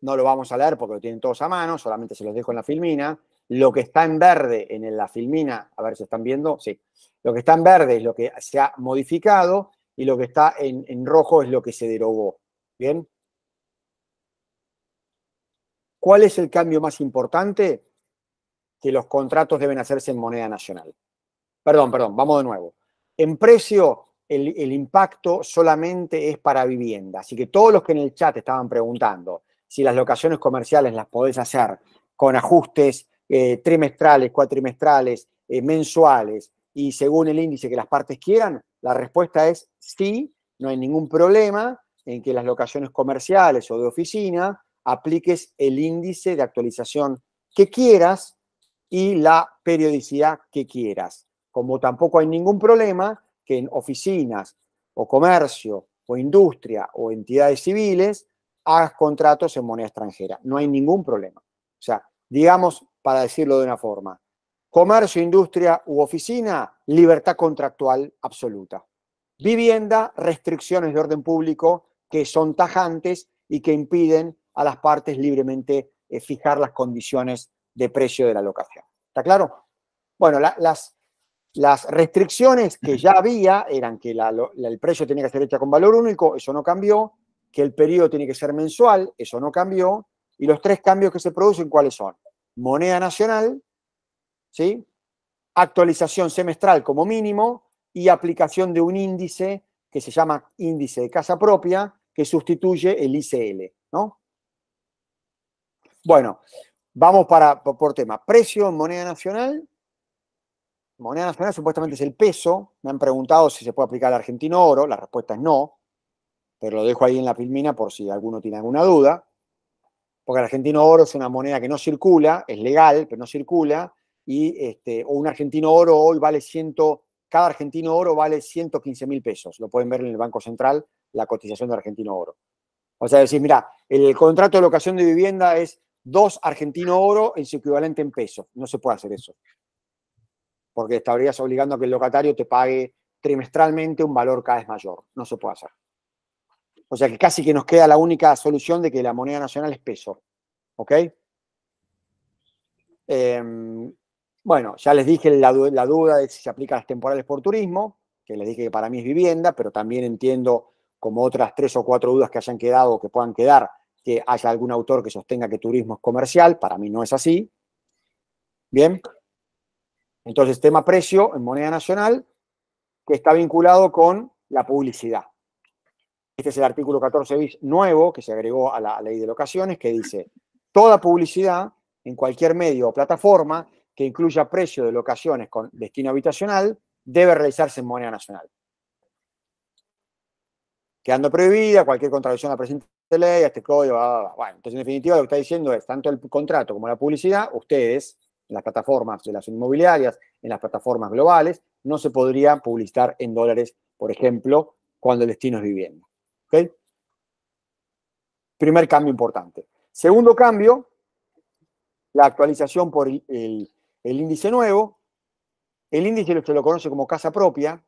No lo vamos a leer porque lo tienen todos a mano, solamente se los dejo en la filmina. Lo que está en verde en la filmina, a ver si están viendo, sí. Lo que está en verde es lo que se ha modificado y lo que está en, rojo es lo que se derogó. ¿Bien? ¿Cuál es el cambio más importante? Que los contratos deben hacerse en moneda nacional. Perdón, perdón, vamos de nuevo. En precio, el, impacto solamente es para vivienda. Así que todos los que en el chat estaban preguntando si las locaciones comerciales las podés hacer con ajustes eh, trimestrales, cuatrimestrales, eh, mensuales, y según el índice que las partes quieran, la respuesta es sí, no hay ningún problema en que las locaciones comerciales o de oficina apliques el índice de actualización que quieras y la periodicidad que quieras. Como tampoco hay ningún problema que en oficinas o comercio o industria o entidades civiles hagas contratos en moneda extranjera. No hay ningún problema. O sea, digamos, para decirlo de una forma, Comercio, industria u oficina, libertad contractual absoluta. Vivienda, restricciones de orden público que son tajantes y que impiden a las partes libremente eh, fijar las condiciones de precio de la locación. ¿Está claro? Bueno, las, restricciones que ya había eran que el precio tenía que ser hecho con valor único, eso no cambió, que el periodo tiene que ser mensual, eso no cambió, y los tres cambios que se producen, ¿cuáles son? Moneda nacional, ¿sí? Actualización semestral como mínimo y aplicación de un índice que se llama índice de casa propia, que sustituye el ICL, Bueno, vamos para, por tema. Precio en moneda nacional. Moneda nacional supuestamente es el peso. Me han preguntado si se puede aplicar al argentino oro. La respuesta es no. Pero lo dejo ahí en la pilmina por si alguno tiene alguna duda. Porque el argentino oro es una moneda que no circula, es legal, pero no circula y este, o un argentino oro hoy vale 100, cada argentino oro vale 115 mil pesos. Lo pueden ver en el Banco Central, la cotización de argentino oro. O sea, decís, mira, el contrato de locación de vivienda es dos argentino oro en su equivalente en pesos. No se puede hacer eso. Porque estarías obligando a que el locatario te pague trimestralmente un valor cada vez mayor. No se puede hacer. O sea que casi que nos queda la única solución de que la moneda nacional es peso. ¿Ok? Em, bueno, ya les dije la, duda de si se aplica a las temporales por turismo, que les dije que para mí es vivienda, pero también entiendo como otras tres o cuatro dudas que hayan quedado o que puedan quedar, que haya algún autor que sostenga que turismo es comercial, para mí no es así. Bien, entonces tema precio en moneda nacional, que está vinculado con la publicidad. Este es el artículo 14 bis nuevo que se agregó a la ley de locaciones, que dice, toda publicidad en cualquier medio o plataforma que incluya precio de locaciones con destino habitacional debe realizarse en moneda nacional. Quedando prohibida cualquier contradicción a la presente ley, a este código, bueno, entonces en definitiva lo que está diciendo es, tanto el contrato como la publicidad, ustedes, en las plataformas de las inmobiliarias, en las plataformas globales, no se podría publicitar en dólares, por ejemplo, cuando el destino es vivienda. Primer cambio importante. Segundo cambio, la actualización por el el índice nuevo, el índice se lo conoce como casa propia,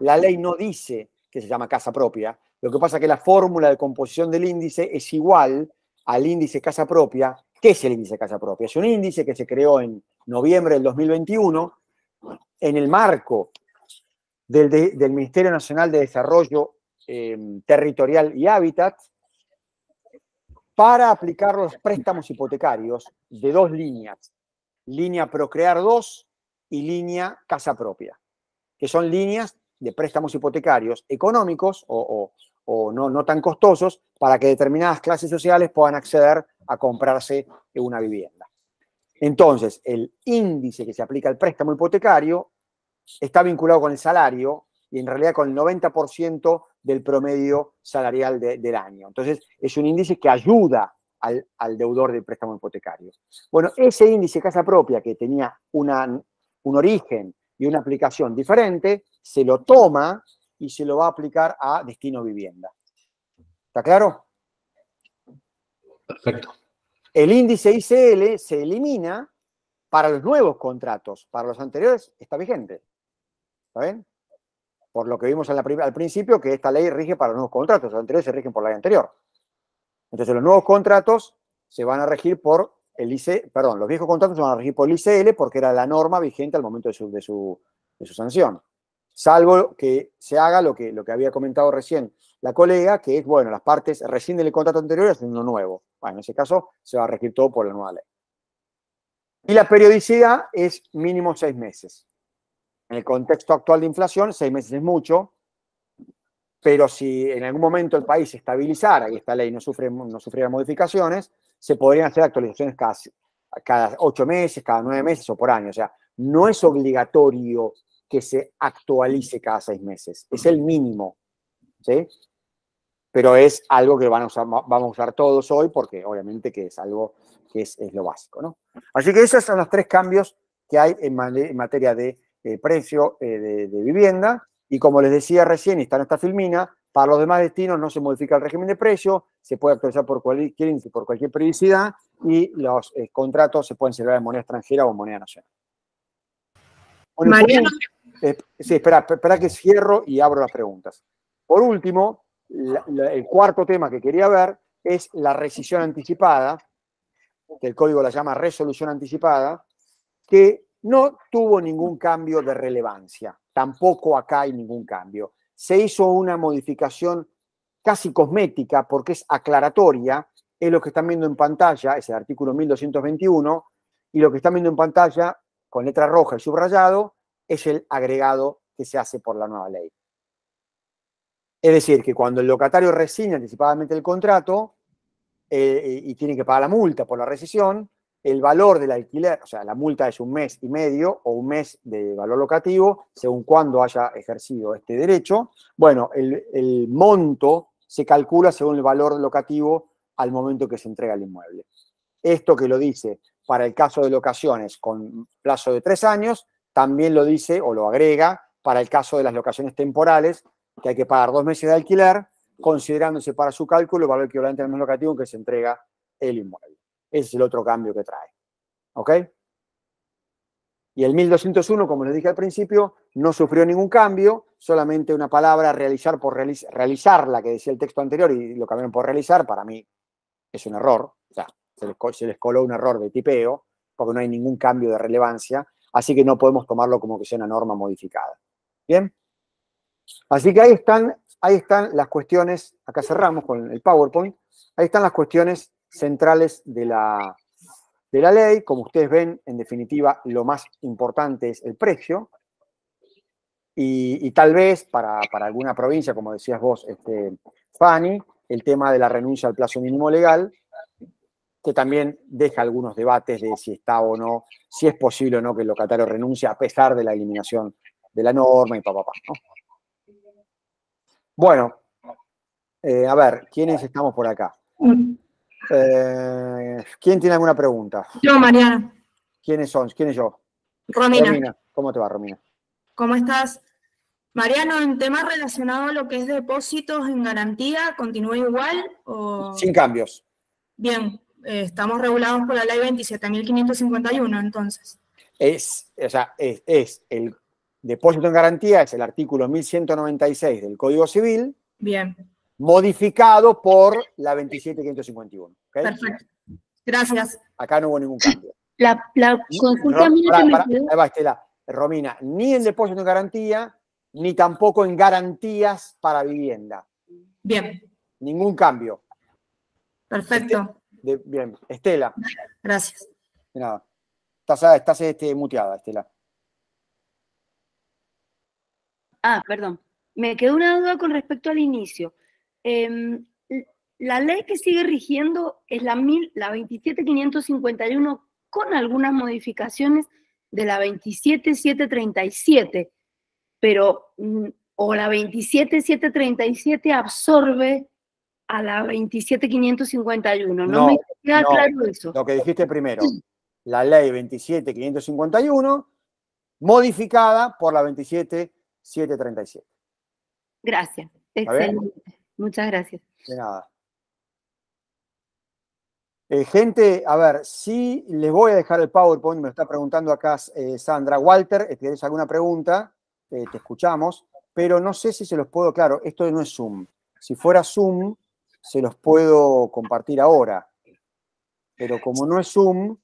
la ley no dice que se llama casa propia, lo que pasa es que la fórmula de composición del índice es igual al índice casa propia. que es el índice casa propia? Es un índice que se creó en noviembre del 2021 en el marco del, Ministerio Nacional de Desarrollo em, Territorial y Hábitat para aplicar los préstamos hipotecarios de dos líneas, línea Procrear 2 y línea Casa Propia, que son líneas de préstamos hipotecarios económicos o, no, tan costosos para que determinadas clases sociales puedan acceder a comprarse una vivienda. Entonces, el índice que se aplica al préstamo hipotecario está vinculado con el salario y en realidad con el 90% del promedio salarial del año. Entonces, es un índice que ayuda al, deudor del préstamo hipotecario. Bueno, ese índice casa propia que tenía un origen y una aplicación diferente, se lo toma y se lo va a aplicar a destino vivienda. ¿Está claro? Perfecto. El índice ICL se elimina para los nuevos contratos, para los anteriores está vigente. ¿Está bien? Por lo que vimos al principio que esta ley rige para los nuevos contratos, los anteriores se rigen por la ley anterior. Entonces, los nuevos contratos se van a regir por el ICL. perdón, los viejos contratos se van a regir por el ICL porque era la norma vigente al momento de su, sanción. Salvo que se haga lo que, lo que había comentado recién la colega, que es, bueno, las partes recién del contrato anterior y hacen uno nuevo. Bueno, en ese caso se va a regir todo por la nueva ley. Y la periodicidad es mínimo seis meses. En el contexto actual de inflación, seis meses es mucho, pero si en algún momento el país estabilizara y esta ley no, sufre, no sufriera modificaciones, se podrían hacer actualizaciones cada, cada ocho meses, cada nueve meses o por año. O sea, no es obligatorio que se actualice cada seis meses, es el mínimo. Pero es algo que vamos a usar todos hoy porque obviamente que es algo que es, lo básico. Así que esos son los tres cambios que hay en, materia de eh, precio eh, de vivienda. Y como les decía recién, está en esta filmina, para los demás destinos no se modifica el régimen de precio, se puede actualizar por cualquier, por cualquier periodicidad y los eh, contratos se pueden celebrar en moneda extranjera o moneda nacional. Eh, sí, espera, espera que cierro y abro las preguntas. Por último, el cuarto tema que quería ver es la rescisión anticipada, que el código la llama resolución anticipada, que no tuvo ningún cambio de relevancia tampoco acá hay ningún cambio. Se hizo una modificación casi cosmética porque es aclaratoria, es lo que están viendo en pantalla, es el artículo 1221, y lo que están viendo en pantalla con letra roja y subrayado es el agregado que se hace por la nueva ley. Es decir, que cuando el locatario resigne anticipadamente el contrato eh, y tiene que pagar la multa por la rescisión, el valor del alquiler, o sea, la multa es un mes y medio o un mes de valor locativo, según cuándo haya ejercido este derecho. Bueno, el, monto se calcula según el valor locativo al momento que se entrega el inmueble. Esto que lo dice para el caso de locaciones con plazo de tres años, también lo dice o lo agrega para el caso de las locaciones temporales, que hay que pagar dos meses de alquiler, considerándose para su cálculo el valor equivalente al mes locativo en que se entrega el inmueble. Ese es el otro cambio que trae. ¿Ok? Y el 1201, como les dije al principio, no sufrió ningún cambio, solamente una palabra realizar por la que decía el texto anterior y lo cambiaron por realizar, para mí es un error, o sea, se les, coló un error de tipeo, porque no hay ningún cambio de relevancia, así que no podemos tomarlo como que sea una norma modificada. ¿Bien? Así que ahí están, ahí están las cuestiones, acá cerramos con el PowerPoint, ahí están las cuestiones centrales de la, de la ley. Como ustedes ven, en definitiva, lo más importante es el precio. Y, tal vez para, alguna provincia, como decías vos, este, Fanny, el tema de la renuncia al plazo mínimo legal, que también deja algunos debates de si está o no, si es posible o no que el locatario renuncie a pesar de la eliminación de la norma y papá. Bueno, eh, a ver, ¿quiénes estamos por acá? Eh, ¿Quién tiene alguna pregunta? Yo, Mariana. ¿Quiénes son? ¿Quién es yo? Romina. ¿Cómo te va, Romina? ¿Cómo estás? Mariano, en tema relacionado a lo que es depósitos en garantía, ¿continúa igual? O... Sin cambios. Bien, eh, estamos regulados por la ley 27.551, entonces. Es, o sea, es, es el depósito en garantía, es el artículo 1196 del Código Civil. Bien modificado por la 27551. Perfecto. Gracias. Acá no hubo ningún cambio. La, consulta Ahí va, Estela. Romina, ni en depósito de garantía, ni tampoco en garantías para vivienda. Bien. Ningún cambio. Perfecto. Este, bien, Estela. Gracias. Estás, ah, estás este, muteada, Estela. Ah, perdón. Me quedó una duda con respecto al inicio. Eh, la ley que sigue rigiendo es la, 27551 con algunas modificaciones de la 27737, pero mm, o la 27737 absorbe a la 27551. No, me queda claro eso. Lo que dijiste primero, la ley 27551 modificada por la 27737. Gracias. Excelente. Muchas gracias. De nada. Eh, gente, a ver, sí les voy a dejar el PowerPoint, me lo está preguntando acá eh, Sandra. Walter, si eh, tienes alguna pregunta, te escuchamos, pero no sé si se los puedo, claro, esto no es Zoom. Si fuera Zoom, se los puedo compartir ahora. Pero como no es Zoom...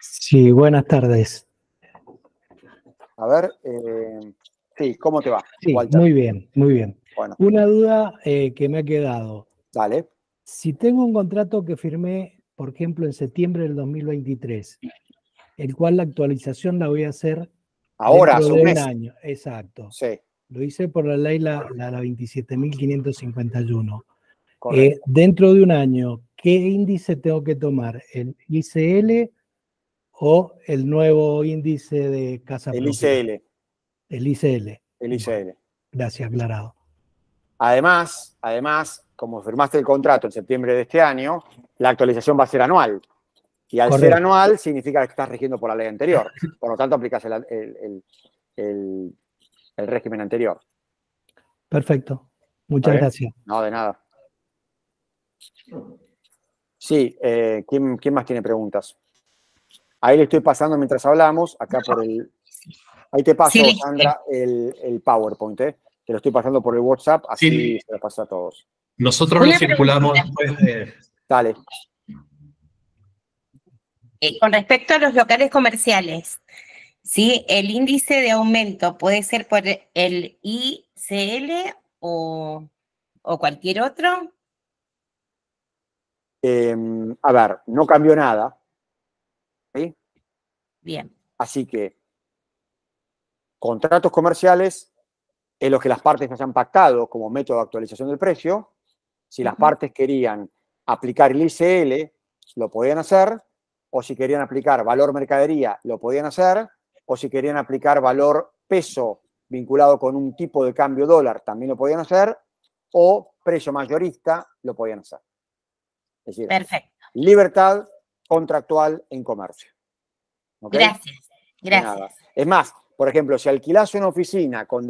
Sí, buenas tardes. A ver, sí, ¿cómo te va? Walter? muy bien, muy bien. Bueno. Una duda que me ha quedado. Dale. Si tengo un contrato que firmé por ejemplo, en septiembre del 2023, el cual la actualización la voy a hacer ahora, de un año. Exacto. Sí. Lo hice por la ley la, 27.551. Eh, dentro de un año, ¿qué índice tengo que tomar? ¿El ICL o el nuevo índice de casa? El ICL. El ICL. El ICL. Gracias, aclarado. Además, además, como firmaste el contrato en septiembre de este año, la actualización va a ser anual. Y al ser anual significa que estás regiendo por la ley anterior. Por lo tanto, aplicas el, régimen anterior. Perfecto. Muchas gracias. No, de nada. Sí, eh, ¿quién, más tiene preguntas? Ahí le estoy pasando mientras hablamos, acá por el... Ahí te paso, Sandra, el, PowerPoint. ¿eh? Te lo estoy pasando por el WhatsApp, así se lo pasa a todos. Nosotros lo circulamos después de... Dale. Eh, con respecto a los locales comerciales, ¿El índice de aumento puede ser por el ICL o, cualquier otro? Em, a ver, no cambió nada. Bien. Así que contratos comerciales en los que las partes hayan pactado como método de actualización del precio. Si las partes querían aplicar el ICL, lo podían hacer, o si querían aplicar valor mercadería, lo podían hacer, o si querían aplicar valor peso vinculado con un tipo de cambio dólar, también lo podían hacer, o precio mayorista, lo podían hacer. Es decir, Perfecto. libertad contractual en comercio. Gracias, gracias. Es más, por ejemplo, si alquilás una oficina con,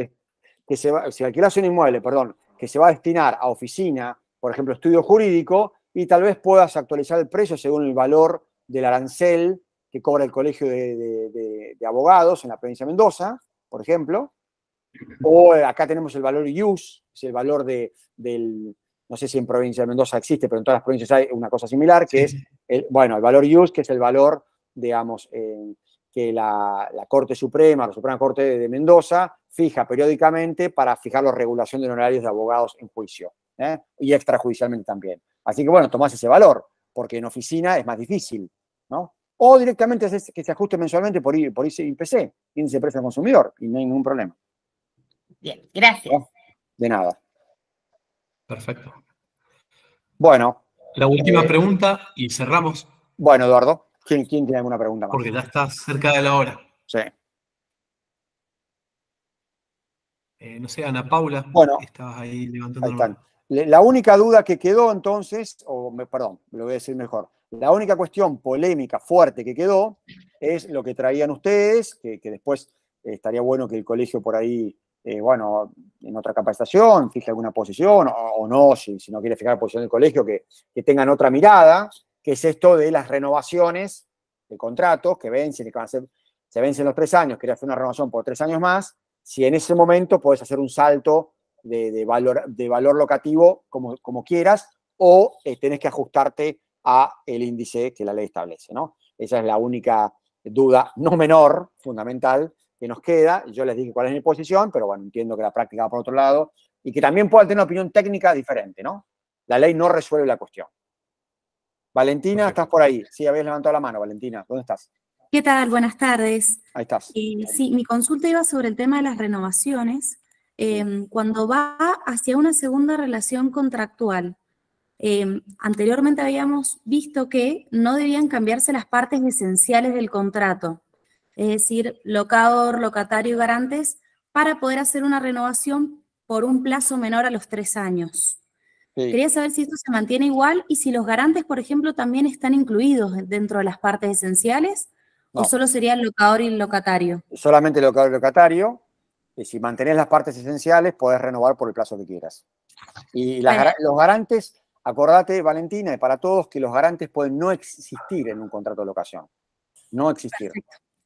que se si alquilas un inmueble, perdón, que se va a destinar a oficina, por ejemplo, estudio jurídico, y tal vez puedas actualizar el precio según el valor del arancel que cobra el colegio de, abogados en la provincia de Mendoza, por ejemplo. O eh, acá tenemos el valor use, es el valor del, no sé si en provincia de Mendoza existe, pero en todas las provincias hay una cosa similar, que es, el, bueno, el valor use, que es el valor, digamos, que la, Corte Suprema, la Suprema Corte de Mendoza, fija periódicamente para fijar la regulación de honorarios de abogados en juicio ¿eh? y extrajudicialmente también. Así que bueno, tomás ese valor, porque en oficina es más difícil, ¿no? O directamente que se ajuste mensualmente por, por IPC, índice de precio al consumidor, y no hay ningún problema. Bien, gracias. De nada. Perfecto. Bueno. La última eh, pregunta y cerramos. Bueno, Eduardo. ¿Quién, tiene alguna pregunta más? Porque ya está cerca de la hora. Sí. Eh, no sé, Ana Paula, bueno, estabas ahí levantando la mano. La única duda que quedó entonces, o me, perdón, lo voy a decir mejor, la única cuestión polémica fuerte que quedó es lo que traían ustedes, que, después estaría bueno que el colegio por ahí, eh, bueno, en otra capacitación, fije alguna posición, o, no, si, no quiere fijar la posición del colegio, que, que tengan otra mirada, que es esto de las renovaciones de contratos que vencen, se vencen los tres años, que hacer una renovación por tres años más, si en ese momento puedes hacer un salto de, valor, de valor locativo como, como quieras o eh, tenés que ajustarte a el índice que la ley establece, ¿no? Esa es la única duda no menor, fundamental, que nos queda. Yo les dije cuál es mi posición, pero bueno, entiendo que la práctica va por otro lado y que también puedan tener una opinión técnica diferente, ¿no? La ley no resuelve la cuestión. Valentina, estás por ahí. Sí, habías levantado la mano, Valentina. ¿Dónde estás? ¿Qué tal? Buenas tardes. Ahí estás. Eh, sí, mi consulta iba sobre el tema de las renovaciones. Em, cuando va hacia una segunda relación contractual, em, anteriormente habíamos visto que no debían cambiarse las partes esenciales del contrato, es decir, locador, locatario y garantes, para poder hacer una renovación por un plazo menor a los tres años. Quería saber si esto se mantiene igual y si los garantes, por ejemplo, también están incluidos dentro de las partes esenciales o solo sería el locador y el locatario. Solamente el locador y locatario. Y si mantenés las partes esenciales, podés renovar por el plazo que quieras. Y los garantes, acordate, Valentina, y para todos, que los garantes pueden no existir en un contrato de locación. No existir.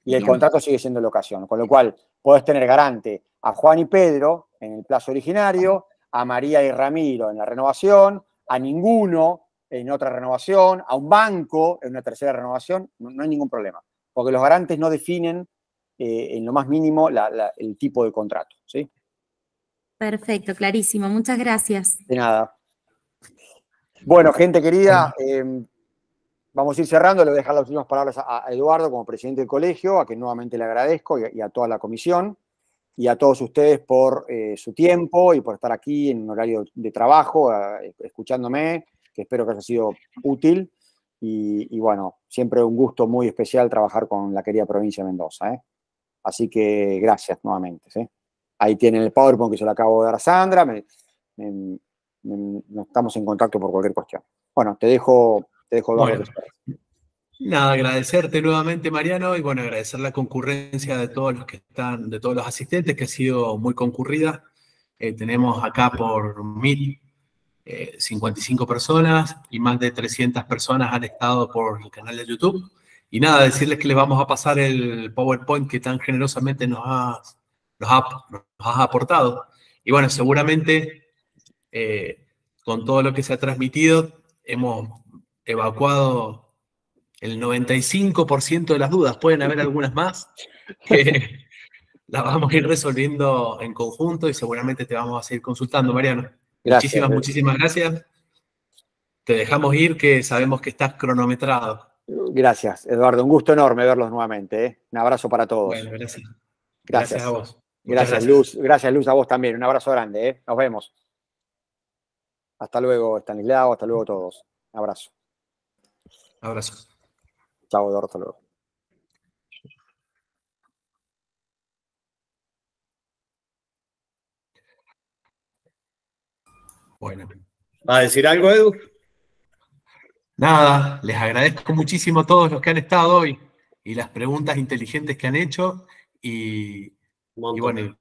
Y el contrato sigue siendo locación. Con lo cual, podés tener garante a Juan y Pedro en el plazo originario a María y Ramiro en la renovación, a ninguno en otra renovación, a un banco en una tercera renovación, no, hay ningún problema, porque los garantes no definen eh, en lo más mínimo el tipo de contrato. ¿sí? Perfecto, clarísimo, muchas gracias. De nada. Bueno, gente querida, em, vamos a ir cerrando, le voy a dejar las últimas palabras a, Eduardo como presidente del colegio, a quien nuevamente le agradezco y a toda la comisión y a todos ustedes por eh, su tiempo y por estar aquí en un horario de trabajo, escuchándome, que espero que haya sido útil. Y, bueno, siempre un gusto muy especial trabajar con la querida provincia de Mendoza. ¿eh? Así que gracias nuevamente. Ahí tienen el PowerPoint que se lo acabo de dar a Sandra. Nos estamos en contacto por cualquier cuestión. Bueno, te dejo, te dejo Nada, agradecerte nuevamente, Mariano, y bueno, agradecer la concurrencia de todos los que están, de todos los asistentes, que ha sido muy concurrida. Eh, tenemos acá por 1.055 eh, personas y más de 300 personas han estado por el canal de YouTube. Y nada, decirles que les vamos a pasar el PowerPoint que tan generosamente nos has, aportado. Y bueno, seguramente eh, con todo lo que se ha transmitido, hemos evacuado el 95% de las dudas, pueden haber algunas más, que eh, las vamos a ir resolviendo en conjunto y seguramente te vamos a seguir consultando, Mariano. muchísimas, muchísimas gracias. Te dejamos ir, que sabemos que estás cronometrado. Gracias, Eduardo. Un gusto enorme verlos nuevamente. ¿eh? Un abrazo para todos. Bueno, gracias. Gracias, a vos. Gracias, Luz. Gracias, Luz, a vos también. Un abrazo grande. ¿eh? Nos vemos. Hasta luego, Stanislao. Hasta luego, todos. Un abrazo. Abrazo hasta luego. Bueno. ¿A decir algo, Edu? Nada, les agradezco muchísimo a todos los que han estado hoy y las preguntas inteligentes que han hecho. Y, bueno,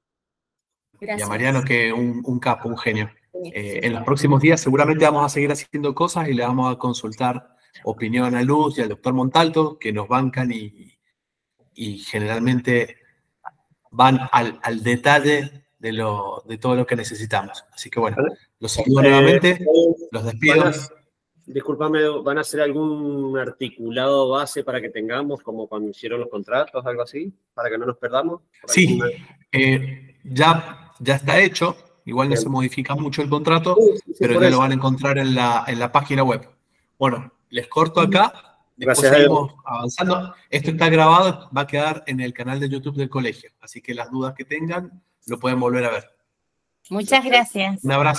Gracias. y a Mariano, que un, un capo, un genio. Eh, en los próximos días seguramente vamos a seguir haciendo cosas y le vamos a consultar opinión a Luz y al doctor Montalto, que nos bancan y, y generalmente van al, detalle de, de, todo lo que necesitamos. Así que bueno, los saludo nuevamente, eh, los despido. disculpame, ¿van a hacer algún articulado base para que tengamos, como cuando hicieron los contratos, algo así, para que no nos perdamos? Sí, eh, ya, ya está hecho. Igual no se modifica mucho el contrato, pero ya lo van a encontrar en la, en la página web. Bueno, les corto acá. Después Gracias seguimos avanzando. Esto está grabado, va a quedar en el canal de YouTube del colegio. Así que las dudas que tengan lo pueden volver a ver. Muchas gracias. Un abrazo.